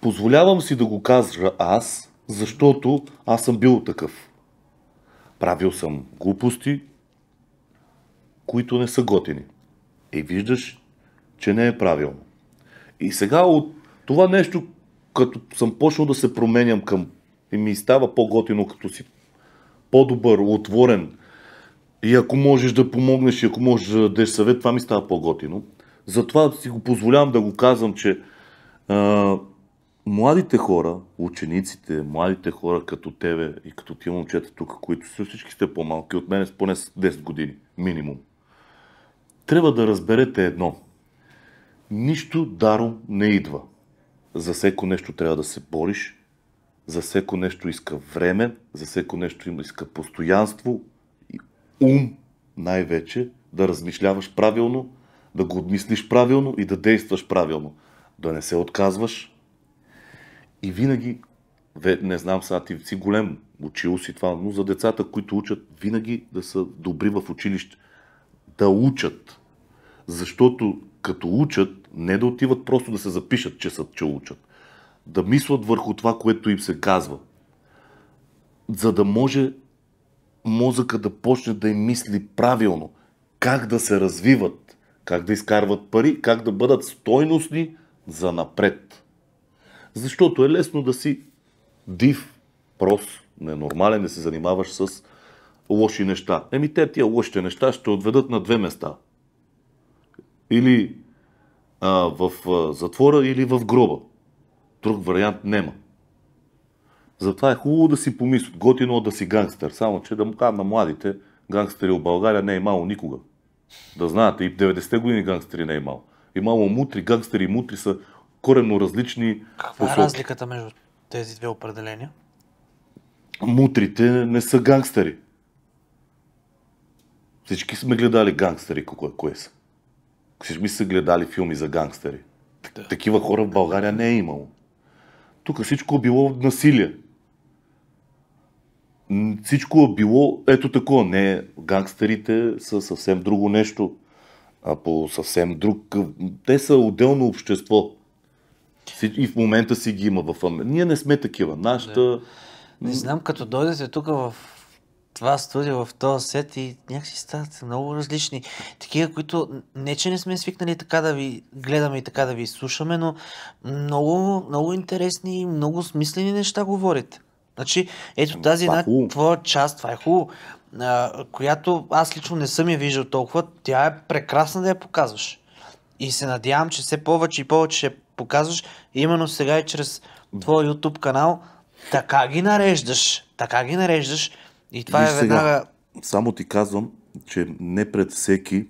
Позволявам си да го кажа аз, защото аз съм бил такъв. Правил съм глупости, които не са готини. И виждаш, че не е правилно. И сега от това нещо, като съм почнал да се променям към и ми става по-готино, като си по-добър, отворен. И ако можеш да помогнеш, и ако можеш да дадеш съвет, това ми става по-готино. Затова си го позволявам да го казвам, че а, младите хора, учениците, младите хора като тебе и като тия момчета тук, които са всички сте по-малки от мен, поне с 10 години, минимум, трябва да разберете едно. Нищо даром не идва. За всеко нещо трябва да се бориш, за всеко нещо иска време, за всеко нещо има иска постоянство и ум най-вече да размишляваш правилно, да го обмислиш правилно и да действаш правилно. Да не се отказваш. И винаги, не знам сега ти си голем, учил си това, но за децата, които учат, винаги да са добри в училище. Да учат. Защото като учат, не да отиват просто да се запишат, че са, че учат да мислят върху това, което им се казва. За да може мозъка да почне да им мисли правилно, как да се развиват, как да изкарват пари, как да бъдат стойностни за напред. Защото е лесно да си див, прос, ненормален, да се занимаваш с лоши неща. Еми те тия лошите неща ще отведат на две места. Или а, в а, затвора, или в гроба. Друг вариант няма. Затова е хубаво да си помислят, готино е да си гангстър. Само, че да му кажа на младите, гангстери в България не е имало никога. Да знаете, и в 90-те години гангстери не е имало. Имало мутри, гангстери и мутри са коренно различни. Каква е посоки. е разликата между тези две определения? Мутрите не са гангстери. Всички сме гледали гангстери, кое, кое са. Всички сме са гледали филми за гангстери. Да. Такива хора в България не е имало. Тук всичко е било насилие. Всичко е било ето такова. Не, гангстерите са съвсем друго нещо. А по съвсем друг... Те са отделно общество. И в момента си ги има в Ние не сме такива. Нашата... Не, не знам, като дойдете тук в това студио, в този сет и някакси стават много различни. Такива, които не че не сме свикнали така да ви гледаме и така да ви слушаме, но много, много интересни и много смислени неща говорите. Значи, ето тази е една твоя част, това е хубаво, която аз лично не съм я виждал толкова, тя е прекрасна да я показваш. И се надявам, че все повече и повече ще показваш, именно сега и чрез твоя YouTube канал, така ги нареждаш, така ги нареждаш, и това и е веднага... Сега, само ти казвам, че не пред всеки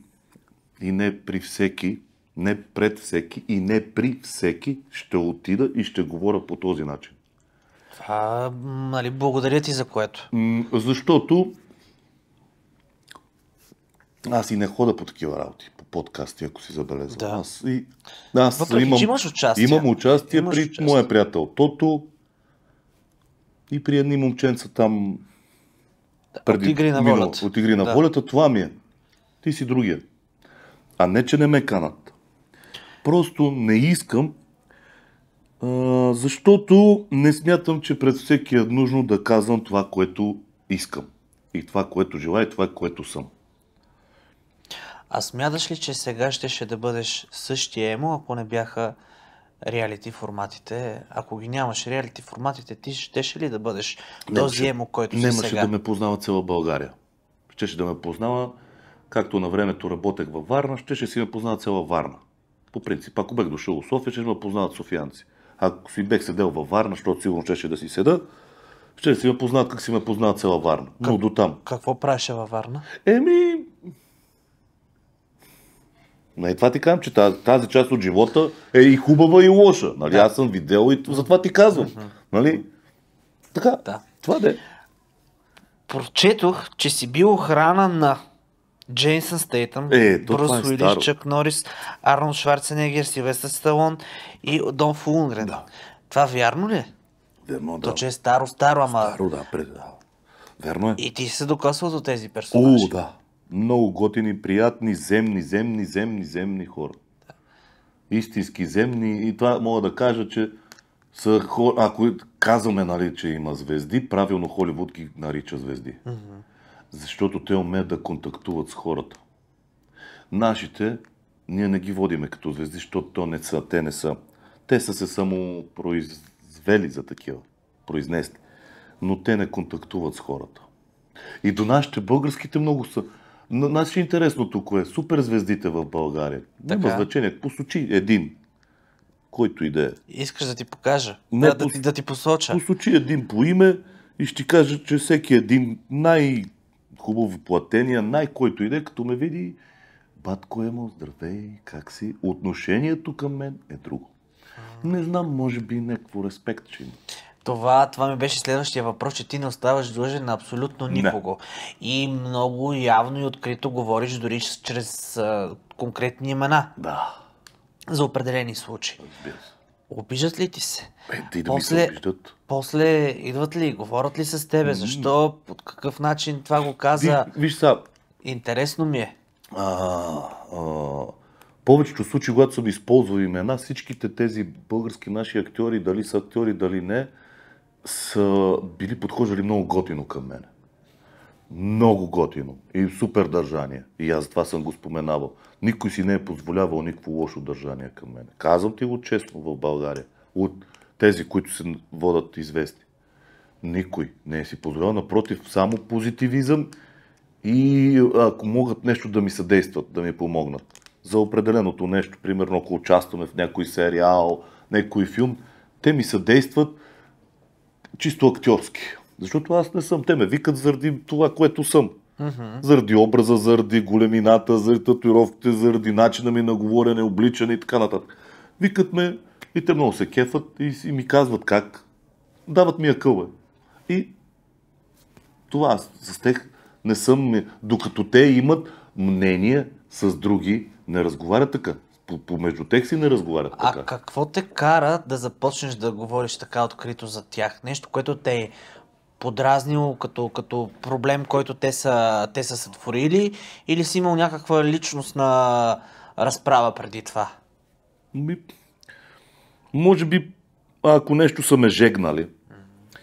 и не при всеки, не пред всеки и не при всеки ще отида и ще говоря по този начин. Това, нали, благодаря ти за което. Защото аз и не хода по такива работи, по подкасти, ако си забелезвам. Да. Аз, и, аз Въпреки, имам, че имаш участие. Имам участие имаш при участие. моя приятел Тото и при едни момченца там преди от игри на минало, волята. От игри на да. волята, това ми е. Ти си другия. А не, че не ме канат. Просто не искам, а, защото не смятам, че пред всеки е нужно да казвам това, което искам. И това, което желая, и това, което съм. А смяташ ли, че сега ще, ще да бъдеш същия емо, ако не бяха реалити форматите. Ако ги нямаш реалити форматите, ти щеше ли да бъдеш този емо, който си нямаше да ме познава цяла България. Щеше да ме познава, както на времето работех във Варна, щеше си ме познава цяла Варна. По принцип, ако бех дошъл в София, ще ме познават софиянци. Ако си бех седел във Варна, защото сигурно щеше да си седа, ще си ме познават как си ме познават цела Варна. Но до там. Какво правеше във Варна? Еми, Нали, това ти казвам, че тази, част от живота е и хубава и лоша. Нали? Да. Аз съм видел и затова ти казвам. Нали? Така, да. това да е. Прочетох, че си бил охрана на Джейсън Стейтъм, е, Брус е Уилис, Чак Норис, Арнолд Шварценегер, Силвестър Сталон и Дон Фулнгрен. Да. Това вярно ли е? Верно, да. То, че е старо, старо, ама... Старо, да, пред... Верно е. И ти си се докосвал до тези персонажи. О, да много готини, приятни, земни, земни, земни, земни хора. Да. Истински земни. И това мога да кажа, че са хора, ако казваме, нали, че има звезди, правилно Холивуд ги нарича звезди. Mm-hmm. Защото те умеят да контактуват с хората. Нашите, ние не ги водиме като звезди, защото то не са, те не са. Те са се само произвели за такива, произнесли. Но те не контактуват с хората. И до нашите българските много са Значи интересното кое? Суперзвездите в България. Така. Няма значение. Посочи един, който и да е. Искаш да ти покажа? Не, да, пос... да, ти, да ти посоча. Посочи един по име и ще ти кажа, че всеки един най-хубаво платения, най-който иде, като ме види, батко е му, здравей, как си? Отношението към мен е друго. Не знам, може би някакво респект ще има. Това, това ми беше следващия въпрос, че ти не оставаш длъжен на абсолютно никого. Не. И много явно и открито говориш дори чрез а, конкретни имена. Да. За определени случаи. Обиждат Обижат ли ти се? Е, ти да после, ми се После идват ли, говорят ли с тебе? Защо? По какъв начин това го каза? Ви, виж са. Интересно ми е. А, а, повечето случаи, когато съм използвал имена, всичките тези български наши актьори, дали са актьори, дали не, са били подхождали много готино към мене. Много готино. И супер държание. И аз това съм го споменавал. Никой си не е позволявал никакво лошо държание към мен. Казвам ти го честно в България. От тези, които се водат известни. Никой не е си позволявал. Напротив, само позитивизъм и ако могат нещо да ми съдействат, да ми помогнат. За определеното нещо, примерно ако участваме в някой сериал, някой филм, те ми съдействат чисто актьорски. Защото аз не съм. Те ме викат заради това, което съм. Uh-huh. Заради образа, заради големината, заради татуировките, заради начина ми на говорене, обличане и така нататък. Викат ме и те много се кефат и, и ми казват как. Дават ми акъла. И това аз с тях не съм. Докато те имат мнение с други, не разговаря така помежду тех си не разговарят а така. А какво те кара да започнеш да говориш така открито за тях? Нещо, което те е подразнило като, като проблем, който те са, те са сътворили или си имал някаква личностна разправа преди това? Ми, може би, ако нещо са ме жегнали, mm-hmm.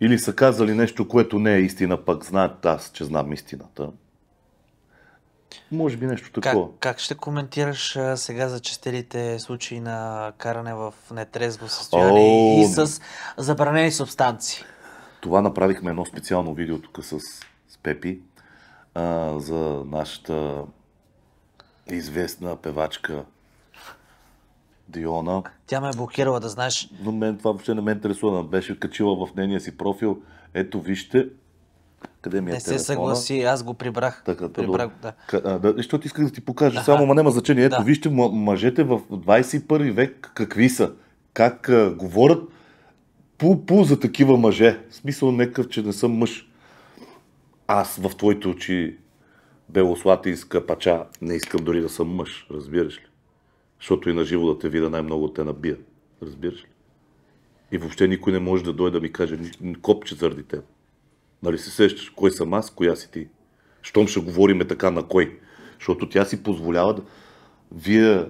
или са казали нещо, което не е истина, пък знаят аз, че знам истината. Може би нещо такова. Как, как ще коментираш а, сега за честелите случаи на каране в нетрезво състояние О, и с забранени субстанции? Това направихме едно специално видео тук с, с Пепи а, за нашата известна певачка Диона. Тя ме е блокирала, да знаеш. Но мен това въобще не ме интересува. Беше качила в нейния си профил. Ето вижте, къде ми е Не се телефона? съгласи, аз го прибрах. Така, прибрах да. Къ, да, защото исках да ти покажа да. само, но няма значение. Ето, да. вижте, мъжете в 21 век какви са. Как а, говорят пу-пу за такива мъже. В смисъл некъв, че не съм мъж. Аз в твоите очи, белослатинска пача, не искам дори да съм мъж, разбираш ли? Защото и на живо да те вида най-много те набия. Разбираш ли? И въобще никой не може да дойде да ми каже копче заради теб. Нали се сещаш кой съм аз, коя си ти? Щом ще говориме така на кой? Защото тя си позволява да... Вие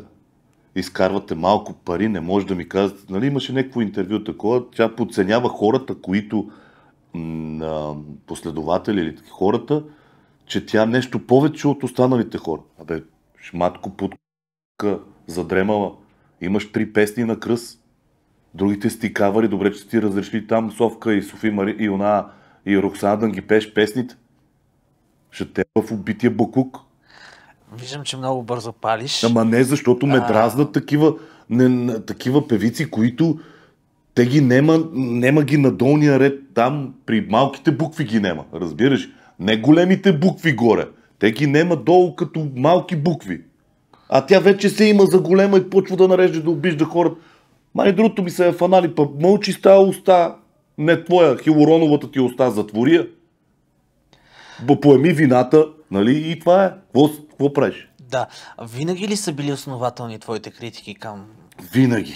изкарвате малко пари, не може да ми казвате. Нали имаше някакво интервю такова, тя подценява хората, които м- последователи или хората, че тя нещо повече от останалите хора. Абе, шматко путка, задремала, имаш три песни на кръс, другите стикавали, добре, че ти разрешили там Совка и Софи Мари и она и Роксана ги пееш песните. Ще те е в убития Бакук. Виждам, че много бързо палиш. Ама не, защото ме а... дразнат такива, не, такива певици, които те ги нема, нема ги на долния ред, там при малките букви ги нема, разбираш? Не големите букви горе, те ги нема долу като малки букви. А тя вече се има за голема и почва да нарежда да обижда хората. Май другото ми се е фанали, пък мълчи става уста, не твоя, хилороновата ти уста затвори поеми вината, нали? И това е. Какво правиш? Да. Винаги ли са били основателни твоите критики към... Винаги.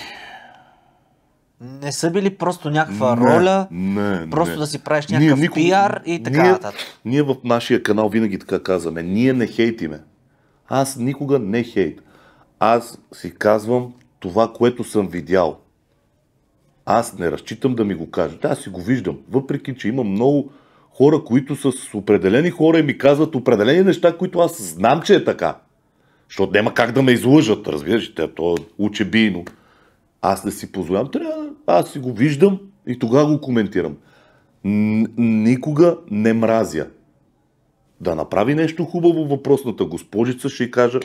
Не са били просто някаква не, роля, не, просто не. да си правиш някакъв ние, пиар и така ние, нататък. Ние в нашия канал винаги така казваме, ние не хейтиме. Аз никога не хейт. Аз си казвам това, което съм видял. Аз не разчитам да ми го кажете. Аз си го виждам. Въпреки, че има много хора, които са с определени хора и ми казват определени неща, които аз знам, че е така. Защото няма как да ме излъжат, разбираш, те, то учебийно. Аз не си позволявам, трябва, аз си го виждам и тогава го коментирам. Н- никога не мразя. Да направи нещо хубаво въпросната госпожица, ще й кажа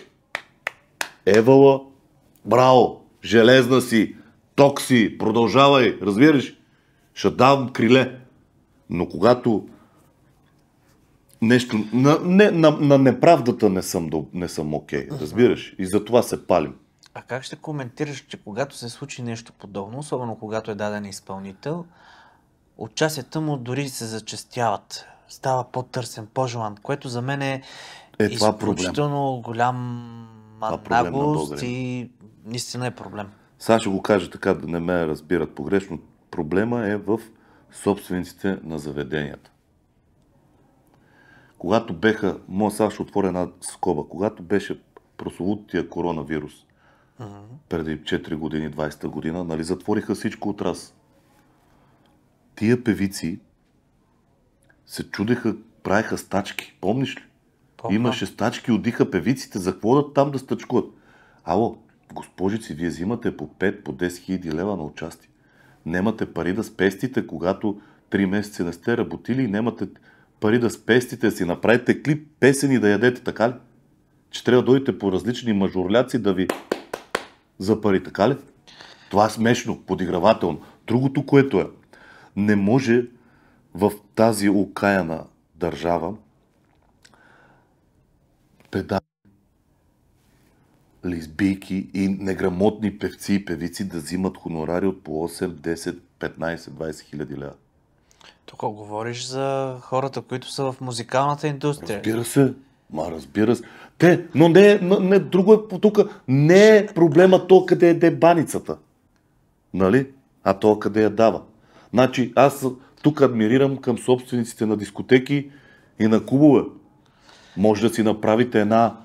Евала, браво, железна си, Токси, продължавай, разбираш? Ще давам криле. Но когато нещо... На, не, на, на неправдата не съм, не съм окей, okay, разбираш? И за това се палим. А как ще коментираш, че когато се случи нещо подобно, особено когато е даден изпълнител, участията му дори се зачестяват. Става по-търсен, по-желан, което за мен е, е, е изключително е проблем. голям наглост и наистина е проблем. Сега ще го кажа така, да не ме разбират погрешно. Проблема е в собствениците на заведенията. Когато беха, моя сега ще отворя една скоба, когато беше прословутия коронавирус, преди 4 години, 20-та година, нали, затвориха всичко от раз. Тия певици се чудеха, правеха стачки. Помниш ли? Помна. Имаше стачки, отдиха певиците, за какво да там да стачкуват? Ало, Госпожици, вие взимате по 5, по 10 хиляди лева на участие. Немате пари да спестите, когато 3 месеца не сте работили и немате пари да спестите, да си направите клип, песени да ядете, така ли? Че трябва да дойдете по различни мажорляци да ви за пари, така ли? Това е смешно, подигравателно. Другото, което е, не може в тази окаяна държава педа лесбийки и неграмотни певци и певици да взимат хонорари от по 8, 10, 15, 20 хиляди лева. Тук говориш за хората, които са в музикалната индустрия. Разбира се. Ма разбира се. Те, но не, не, не друго е тук. Не е проблема то къде е, е баницата. Нали? А то къде я дава. Значи аз тук адмирирам към собствениците на дискотеки и на клубове. Може да си направите една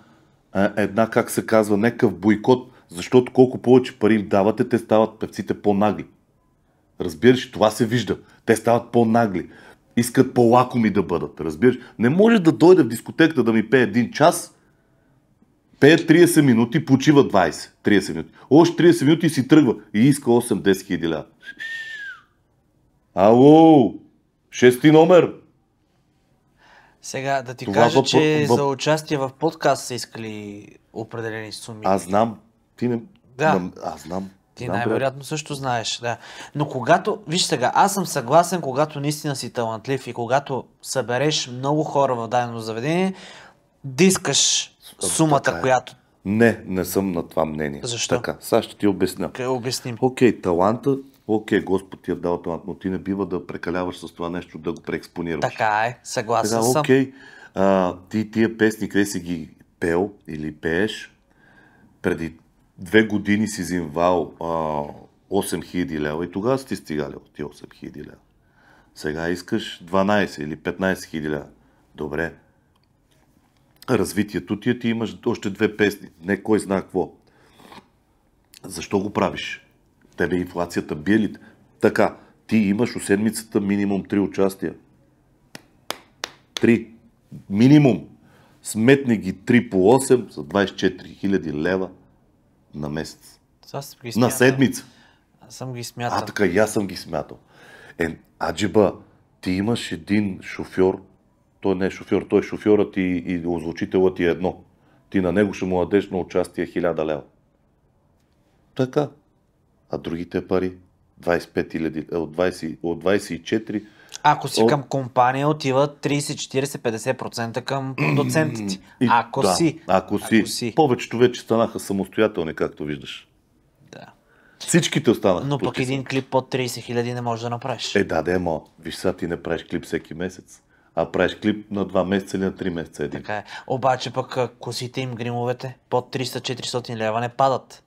една, как се казва, някакъв бойкот, защото колко повече пари им давате, те стават певците по-нагли. Разбираш, това се вижда. Те стават по-нагли. Искат по-лакоми да бъдат, разбираш. Не може да дойде в дискотеката да ми пее един час, пее 30 минути, почива 20, 30 минути. Още 30 минути и си тръгва и иска 8-10 хиляди. Ало! Шести номер! Сега да ти това кажа, въп... че въп... за участие в подкаст са искали определени суми. Аз знам. Ти не... Да. Аз знам. Ти най-вероятно също знаеш, да. Но когато, виж сега, аз съм съгласен, когато наистина си талантлив и когато събереш много хора в дадено заведение, да искаш ами, сумата, така е. която... Не, не съм на това мнение. Защо? Така, сега ще ти обясня. Окей, okay, обясним. Окей, okay, таланта Окей, Господ ти е дал това, но ти не бива да прекаляваш с това нещо, да го преекспонираш. Така е, съгласен Тега, съм. Окей, ти тия песни, къде си ги пел или пееш, преди две години си взимвал 8000 лева и тогава си ти стигали от тия 8000 лева. Сега искаш 12 или 15 000 лева. Добре. Развитието ти е, ти имаш още две песни. Не кой знае какво. Защо го правиш? Тебе инфлацията бие ли? Така, ти имаш у седмицата минимум три участия. Три. Минимум. Сметни ги 3 по 8 за 24 000 лева на месец. На седмица. Аз съм ги смятал. А, така, и аз съм ги смятал. Е, аджиба, ти имаш един шофьор, той не е шофьор, той е шофьорът и, и озвучителът ти е едно. Ти на него ще му дадеш на участие 1000 лева. Така, а другите пари 25 000, е, от, 20, от 24 ако си от... към компания, отиват 30, 40, 50% към продуцентите. И, ако, да, си, ако, си, ако си. Повечето вече станаха самостоятелни, както виждаш. Да. Всичките останаха. Но пък един клип под 30 хиляди не можеш да направиш. Е, да, демо. Виж сега ти не правиш клип всеки месец. А правиш клип на 2 месеца или на 3 месеца един. Така е. Обаче пък косите им, гримовете под 300-400 лева не падат.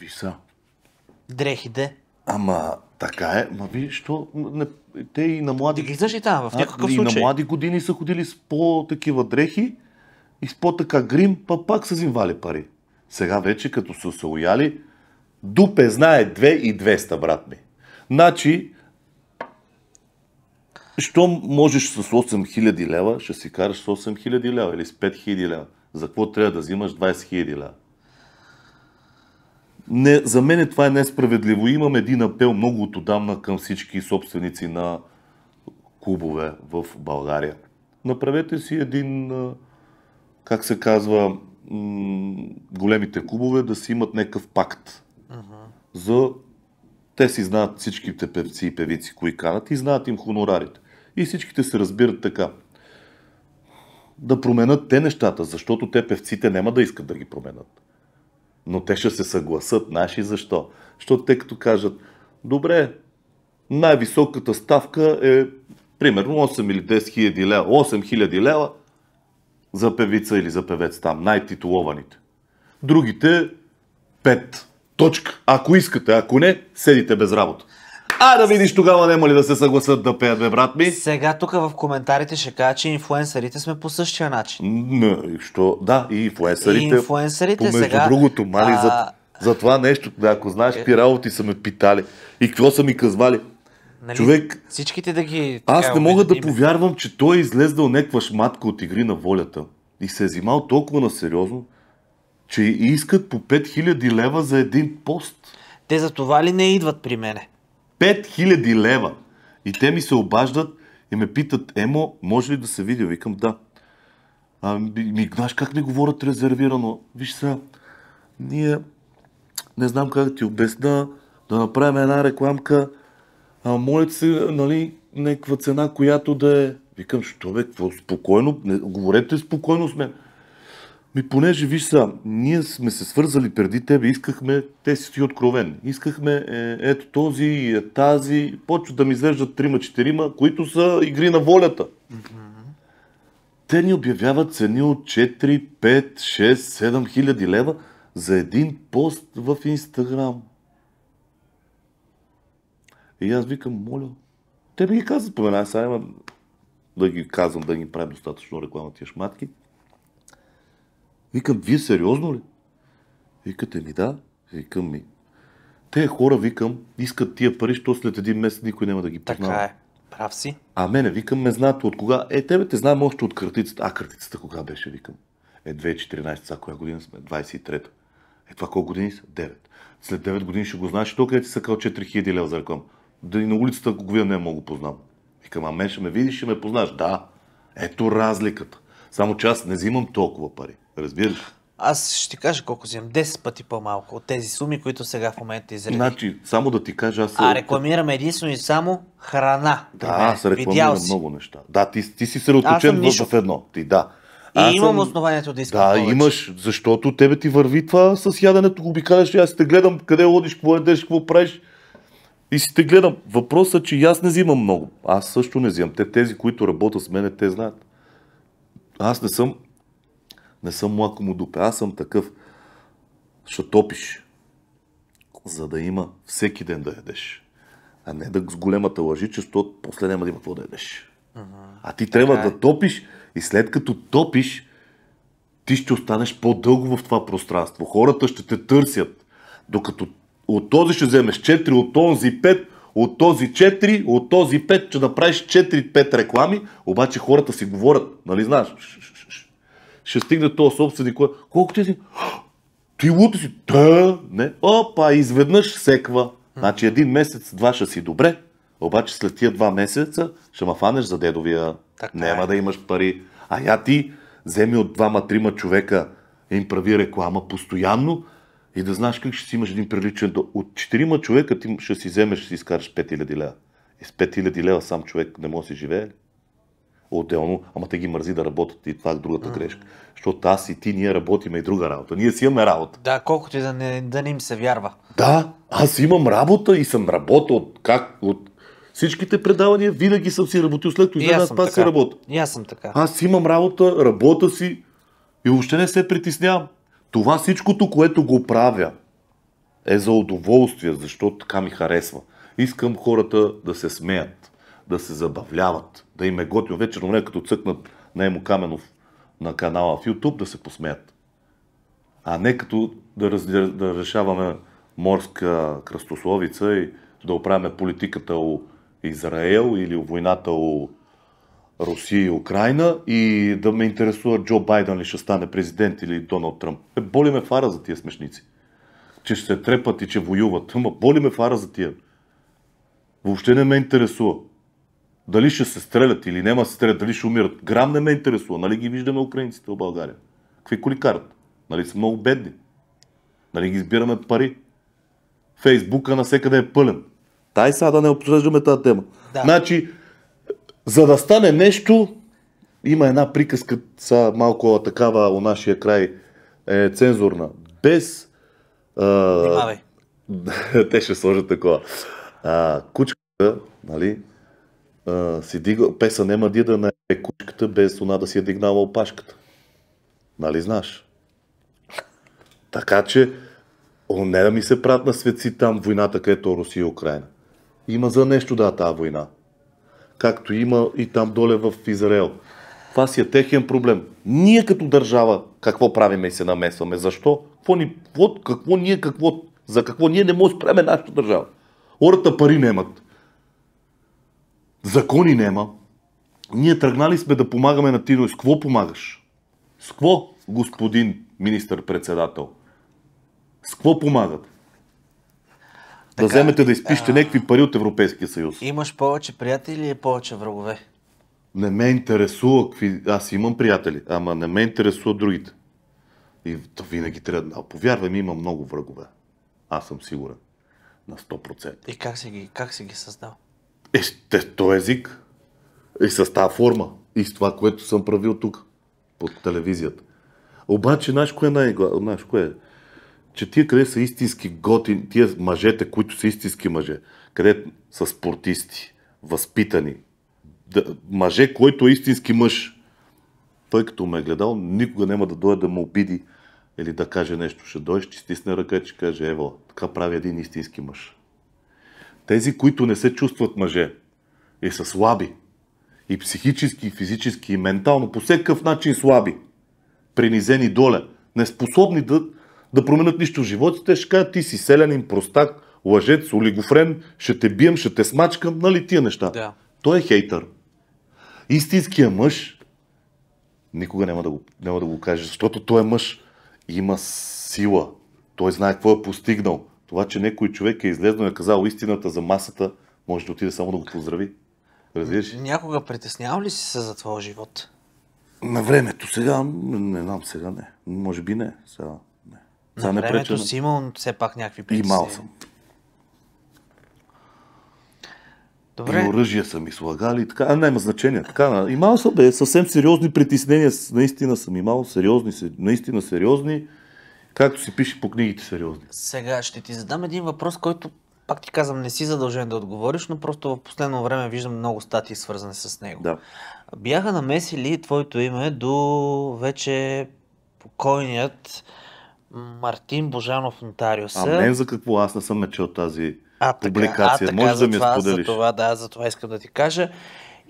Виж сега дрехите. Ама, така е. Ма виж, що не, те и на млади... Ти ги защитава в някакъв ами а, случай. И на млади години са ходили с по-такива дрехи и с по-така грим, па пак са зимвали пари. Сега вече, като са се уяли, дупе знае 2 и 200, брат ми. Значи, що можеш с 8000 лева, ще си караш с 8000 лева или с 5000 лева. За какво трябва да взимаш 20 000 лева? не, за мен е това е несправедливо. Имам един апел много от отдавна към всички собственици на клубове в България. Направете си един, как се казва, големите клубове да си имат някакъв пакт. Uh-huh. За те си знаят всичките певци и певици, кои карат и знаят им хонорарите. И всичките се разбират така. Да променят те нещата, защото те певците няма да искат да ги променят но те ще се съгласат. Наши защо? Защото те като кажат, добре, най-високата ставка е примерно 8 или 10 хиляди лева, 8 хиляди лева за певица или за певец там, най-титулованите. Другите 5. Точка. Ако искате, ако не, седите без работа. А да видиш тогава няма ли да се съгласат да пеят, бе, брат ми. Сега тук в коментарите ще кажа, че инфуенсерите сме по същия начин. Не, що? Да, и инфуенсерите И инфуенсърите помежду сега... другото, мали, а... за, за това нещо, да, ако знаеш, какви е, работи са ме питали и какво са ми казвали. Нали, Човек, всичките да ги... Аз не мога да повярвам, че той е излезнал някаква шматка от игри на волята и се е взимал толкова на сериозно, че искат по 5000 лева за един пост. Те за това ли не идват при мене? 5000 лева. И те ми се обаждат и ме питат, Емо, може ли да се видя? Викам, да. А, ами, ми, знаеш как ми говорят резервирано? Виж сега, ние не знам как да ти обясна, да направим една рекламка, а, моля се, нали, някаква цена, която да е... Викам, що бе, какво спокойно, не, говорете спокойно с мен. Ми, понеже, виж са, ние сме се свързали преди тебе, искахме, те си ти откровен, искахме е, ето този и е, тази, почва да ми изглеждат трима-четирима, които са игри на волята. Те ни обявяват цени от 4, 5, 6, 7 хиляди лева за един пост в Инстаграм. И аз викам, моля, те ми ги казват, поменай, сега има да ги казвам, да ги правим достатъчно реклама тия шматки. Викам, вие сериозно ли? Викате ми, да. Викам ми. Те хора, викам, искат тия пари, що след един месец никой няма да ги познава. Така е. Прав си. А мене, викам, ме знаят от кога. Е, тебе те знам още от картицата. А, картицата кога беше, викам? Е, 2014, са коя година сме? 23-та. Е, това колко години са? 9. След 9 години ще го знаеш, и къде ти са кал 4000 лева за реклам. Да и на улицата, ако го видя, не мога го познавам. Викам, а мен ще ме видиш, ще ме познаш. Да. Ето разликата. Само че аз не взимам толкова пари. Разбираш ли? Аз ще ти кажа колко взимам. 10 пъти по-малко от тези суми, които сега в момента изредих. Значи, само да ти кажа, аз... А рекламирам единствено и само храна. Да, е, аз рекламирам много неща. Да, ти, ти си съръточен в, в едно. Ти, да. И аз имам съм... основанието да искам Да, повече. имаш, защото тебе ти върви това с яденето, го обикаляш, аз те гледам къде лодиш, какво едеш, какво правиш. И си те гледам. Въпросът, е, че аз не взимам много. Аз също не взимам. Те, тези, които работят с мене, те знаят. Аз не съм не съм млако му дупе, аз съм такъв. Ще топиш, за да има всеки ден да ядеш. А не да с големата лъжи, че после няма да има какво да ядеш. Uh-huh. А ти трябва е. да топиш и след като топиш, ти ще останеш по-дълго в това пространство. Хората ще те търсят, докато от този ще вземеш 4, от този 5, от този 4, от този 5, ще направиш 4-5 реклами, обаче хората си говорят, нали знаеш? ще стигне този собственик, колко ти си, ти лута си, та, не, опа, изведнъж секва. Значи един месец, два ще си добре, обаче след тия два месеца ще ма фанеш за дедовия, така няма е. да имаш пари. А я ти вземи от двама-трима човека, им прави реклама постоянно и да знаеш как ще си имаш един приличен до... От четирима човека ти ще си вземеш, ще си изкараш 5000 лева. И с 5000 лева сам човек не може да си живее отделно, ама те ги мързи да работят и това е другата mm. грешка. Защото аз и ти, ние работиме и друга работа. Ние си имаме работа. Да, колкото и да не, да не им се вярва. Да, аз имам работа и съм работил от, как, от всичките предавания, винаги съм си работил, след това излезе аз пак си работя. И аз съм така. Аз имам работа, работа си и въобще не се притеснявам. Това всичкото, което го правя, е за удоволствие, защото така ми харесва. Искам хората да се смеят да се забавляват, да им е готино вечерно време, като цъкнат на Емо Каменов на канала в YouTube, да се посмеят. А не като да, раз, да решаваме морска кръстословица и да оправяме политиката у Израел или у войната у Русия и Украина и да ме интересува Джо Байден ли ще стане президент или Доналд Тръмп. Е, боли ме фара за тия смешници. Че ще се трепат и че воюват. Ама боли ме фара за тия. Въобще не ме интересува. Дали ще се стрелят или няма се стрелят, дали ще умират. Грам не ме интересува. Нали ги виждаме украинците в България? Какви коли карат? Нали са много бедни? Нали ги избираме пари? Фейсбука навсекъде е пълен. Тай сега да не обсъждаме тази тема. Да. Значи, за да стане нещо, има една приказка, са малко такава у нашия край, е цензурна. Без... А... Те ще сложат такова. А, кучката, нали, си дигал, песа нема дида на е кучката, без она да си е дигнала опашката. Нали знаеш? Така че, о, не да ми се прат на светци там войната, където Русия и Украина. Има за нещо да тази война. Както има и там доле в Израел. Това си е техен проблем. Ние като държава какво правиме и се намесваме? Защо? Какво, ни, какво, какво ние, какво, за какво ние не можем спреме нашата държава? Хората пари не имат закони нема. Ние тръгнали сме да помагаме на Тино. С какво помагаш? С кво, господин министър-председател? С кво помагат? Така, да вземете да изпишете а... някакви пари от Европейския съюз. Имаш повече приятели или повече врагове? Не ме интересува какви... Аз имам приятели, ама не ме интересуват другите. И то винаги трябва... А повярвай ми, има много врагове. Аз съм сигурен. На 100%. И как си ги, как си ги създал? Е, с този е език, и с тази форма, и с това, което съм правил тук, под телевизията. Обаче, знаеш кое е най знаеш кое е? Че тия, къде са истински готини, тия мъжете, които са истински мъже, къде са спортисти, възпитани, да, мъже, който е истински мъж, той като ме е гледал, никога няма да дойде да му обиди или да каже нещо. Ще дойде, ще стисне ръка и ще каже, ево, така прави един истински мъж. Тези, които не се чувстват мъже и е са слаби, и психически, и физически, и ментално, по всякакъв начин слаби, принизени доля, неспособни да, да променят нищо в живота, те ще кажат, ти си селянин, простак, лъжец, олигофрен, ще те бием, ще те смачкам, нали тия неща. Да. Той е хейтър. Истинският мъж никога няма да, го, няма да го каже, защото той е мъж. Има сила. Той знае какво е постигнал. Това, че някой човек е излезнал и е казал истината за масата, може да отиде само да го поздрави. Разбираш? Някога притеснява ли си се за твоя живот? На времето сега, не знам, сега не. Може би не. Сега не. Сега на времето си имал все пак някакви притеснения. Имал съм. Добре. И оръжия са ми слагали и така. А, няма значение. Така, имал съм бе, съвсем сериозни притеснения. Наистина съм имал сериозни, наистина сериозни както си пише по книгите сериозни. Сега ще ти задам един въпрос, който пак ти казвам, не си задължен да отговориш, но просто в последно време виждам много статии свързани с него. Да. Бяха намесили твоето име до вече покойният Мартин Божанов Нотариус. А мен за какво? Аз не съм мечел тази а, публикация. Така, а, така, Може да ми я споделиш. За това, да, за това искам да ти кажа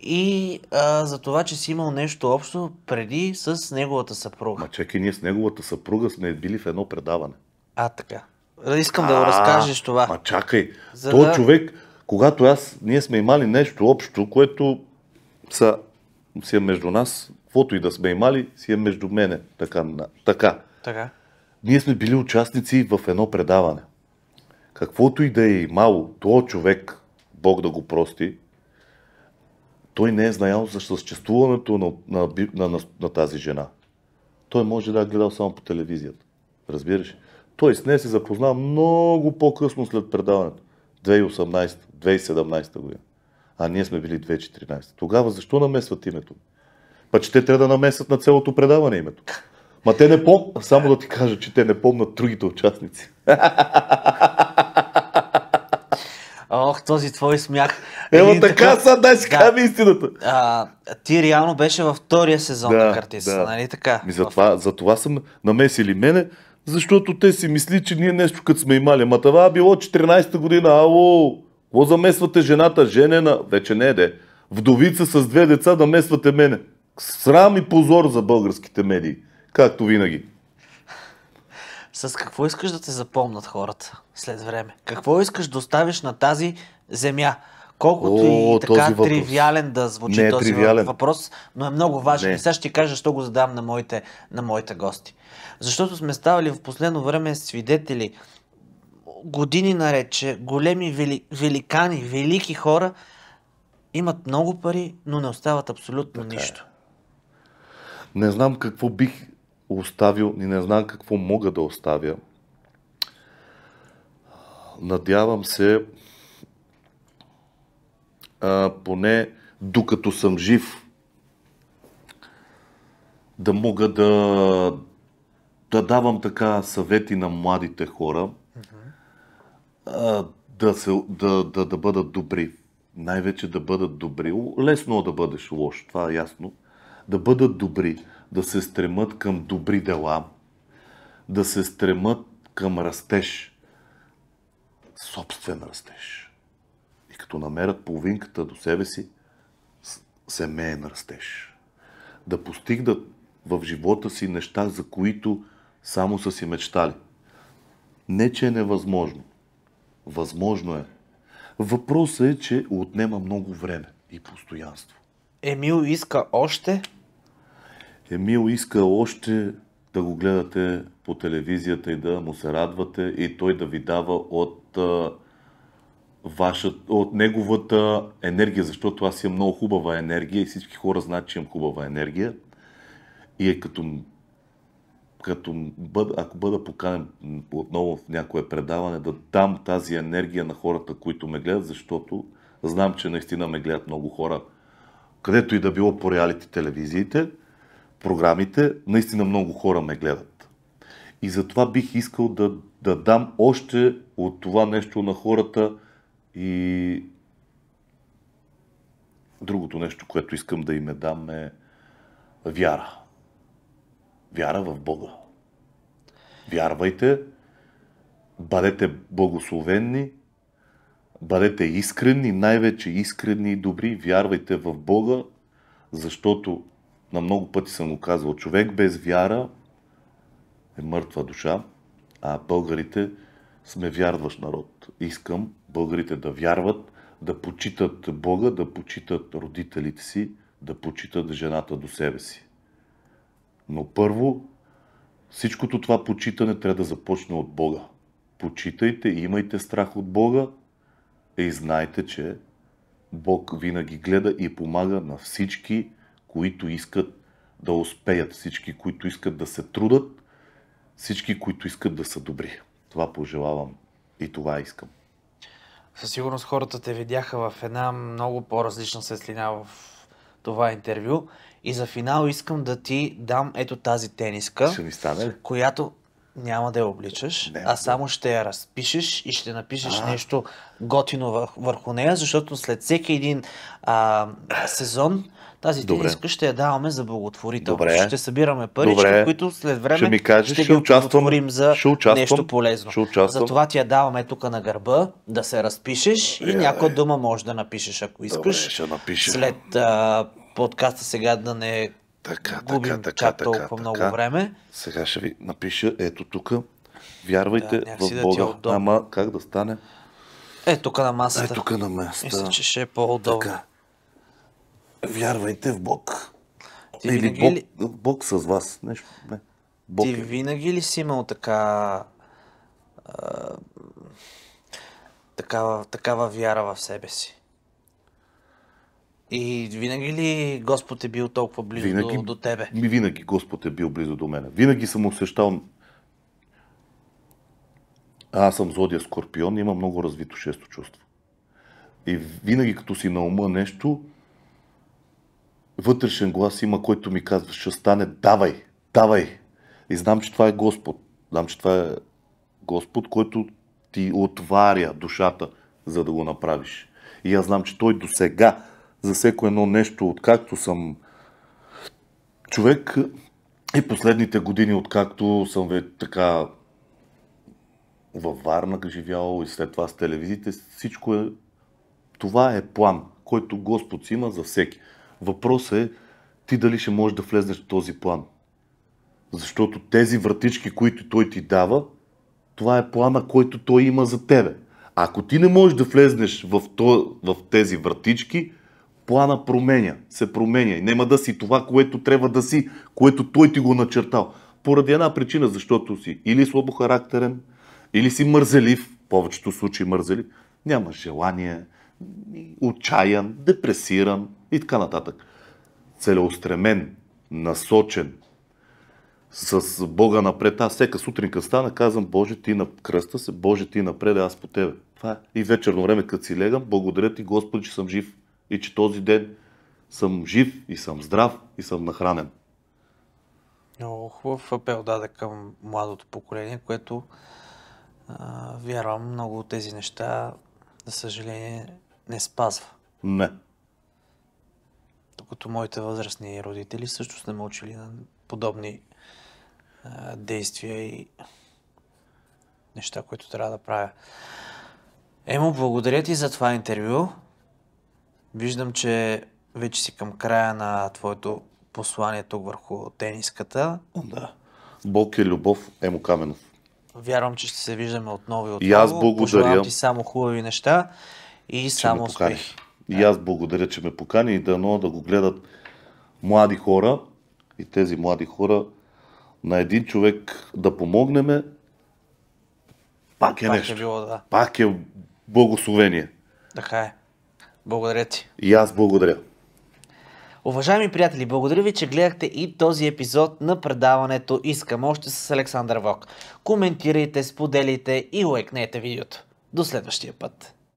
и а, за това, че си имал нещо общо преди с неговата съпруга. Ма чакай, ние с неговата съпруга сме били в едно предаване. А, така. Искам да го разкажеш това. Ма чакай, за то да... човек, когато аз, ние сме имали нещо общо, което са, си е между нас, каквото и да сме имали, си е между мене. Така, така. така. Ние сме били участници в едно предаване. Каквото и да е имало, то човек, Бог да го прости, той не е знаел за съществуването на, на, на, на, на тази жена. Той може да е гледал само по телевизията. Разбираш? Той с нея се запозна много по-късно след предаването. 2018-2017 година. А ние сме били 2014. Тогава защо намесват името? Па че те трябва да намесват на цялото предаване името. Ма те не помнят, само да ти кажа, че те не помнат другите участници. Ох, този твой смях. Емо Един така, такъв... дай си да. кажем истината. А, ти реално беше във втория сезон да, на картица, да. нали така? Ми за, това, за това съм намесили мене, защото те си мисли, че ние нещо като сме имали. Ма това било 14-та година, ало! Какво замесвате жената, женена? Вече не е де. Вдовица с две деца да месвате мене. Срам и позор за българските медии, както винаги. С какво искаш да те запомнат хората след време? Какво искаш да оставиш на тази земя? Колкото О, и така тривиален да звучи е този тривиален. въпрос, но е много важен. Не. И сега ще ти кажа, защо го задам на моите, на моите гости. Защото сме ставали в последно време свидетели години наред, че големи вели, великани, велики хора имат много пари, но не остават абсолютно така е. нищо. Е. Не знам какво бих оставил и не знам какво мога да оставя. Надявам се, а, поне докато съм жив, да мога да, да давам така съвети на младите хора, а, да, се, да, да, да бъдат добри. Най-вече да бъдат добри. Лесно е да бъдеш лош, това е ясно. Да бъдат добри да се стремат към добри дела, да се стремат към растеж, собствен растеж. И като намерят половинката до себе си, семейен растеж. Да постигнат в живота си неща, за които само са си мечтали. Не, че е невъзможно. Възможно е. Въпросът е, че отнема много време и постоянство. Емил иска още, Емил иска още да го гледате по телевизията и да му се радвате и той да ви дава от, а, ваша, от неговата енергия, защото аз имам много хубава енергия и всички хора знаят, че имам хубава енергия. И е като, като бъд, ако бъда поканен отново в някое предаване, да дам тази енергия на хората, които ме гледат, защото знам, че наистина ме гледат много хора, където и да било по реалити телевизиите – програмите, наистина много хора ме гледат. И затова бих искал да, да дам още от това нещо на хората и другото нещо, което искам да им е дам е вяра. Вяра в Бога. Вярвайте, бъдете благословенни, бъдете искрени, най-вече искрени и добри, вярвайте в Бога, защото на много пъти съм го казвал, човек без вяра е мъртва душа, а българите сме вярващ народ. Искам българите да вярват, да почитат Бога, да почитат родителите си, да почитат жената до себе си. Но първо, всичкото това почитане трябва да започне от Бога. Почитайте, имайте страх от Бога и знайте, че Бог винаги гледа и помага на всички които искат да успеят, всички, които искат да се трудат, всички, които искат да са добри. Това пожелавам и това искам. Със сигурност хората те видяха в една много по-различна светлина в това интервю. И за финал искам да ти дам ето тази тениска, ще ми стане? Ли? която няма да я обличаш, не, а само ще я разпишеш и ще напишеш а нещо готино върху нея, защото след всеки един а, сезон тази Добре. тениска ще я даваме за благотворител. Добре. Ще събираме пари, Добре. които след време ще, ми кажеш, ще, ще ги участвам, за ще участвам, нещо полезно. Ще участвам. Затова ти я даваме тук на гърба, да се разпишеш е, и някоя е. дума може да напишеш, ако искаш. Добре, ще След а, подкаста сега да не така, губим така, така, толкова така, много така. време. Сега ще ви напиша, ето тук, вярвайте да, в е Бога, да ама как да стане? Е, тук на масата. Е, тук на масата. Мисля, че ще е по-удобно. Така. Вярвайте в Бог. Ти Или Бог, ли... Бог с вас. Нещо. Не. Бог Ти е. винаги ли си имал така... А, такава, такава вяра в себе си? И винаги ли Господ е бил толкова близо винаги, до, до тебе? винаги Господ е бил близо до мене. Винаги съм усещал... Аз съм зодия Скорпион, има много развито шесто чувство. И винаги като си на ума нещо, вътрешен глас има, който ми казва, ще стане, давай, давай. И знам, че това е Господ. Знам, че това е Господ, който ти отваря душата, за да го направиш. И аз знам, че той до сега, за всеко едно нещо, откакто съм човек и последните години, откакто съм ве така във Варна живял и след това с телевизиите, всичко е... Това е план, който Господ си има за всеки. Въпросът е ти дали ще можеш да влезнеш в този план. Защото тези вратички, които той ти дава, това е плана, който той има за тебе. Ако ти не можеш да влезнеш в, то, в тези вратички, плана променя, се променя. И нема да си това, което трябва да си, което той ти го начертал. Поради една причина, защото си или слабо характерен, или си мързелив, в повечето случаи мързелив, нямаш желание, отчаян, депресиран, и така нататък. Целеустремен, насочен, с Бога напред. Аз всека сутринка стана, казвам, Боже, ти на кръста се, Боже, ти напред, аз по тебе. Това е. И вечерно време, като си легам, благодаря ти, Господи, че съм жив и че този ден съм жив и съм здрав и съм нахранен. Много хубав апел даде към младото поколение, което а, вярвам много от тези неща, за съжаление, не спазва. Не докато моите възрастни родители също са ме учили на подобни а, действия и неща, които трябва да правя. Емо, благодаря ти за това интервю. Виждам, че вече си към края на твоето послание тук върху тениската. Да. Бог е любов, Емо Каменов. Вярвам, че ще се виждаме отново и отново. И аз благодаря. Пожелавам ти само хубави неща и само успехи. И аз благодаря, че ме покани и дано да го гледат млади хора и тези млади хора на един човек да помогнеме, пак е пак е нещо. Е било, да. Пак е благословение. Така е. Благодаря ти. И аз благодаря. Уважаеми приятели, благодаря ви, че гледахте и този епизод на предаването Искам още с Александър Вок. Коментирайте, споделите и лайкнете видеото. До следващия път!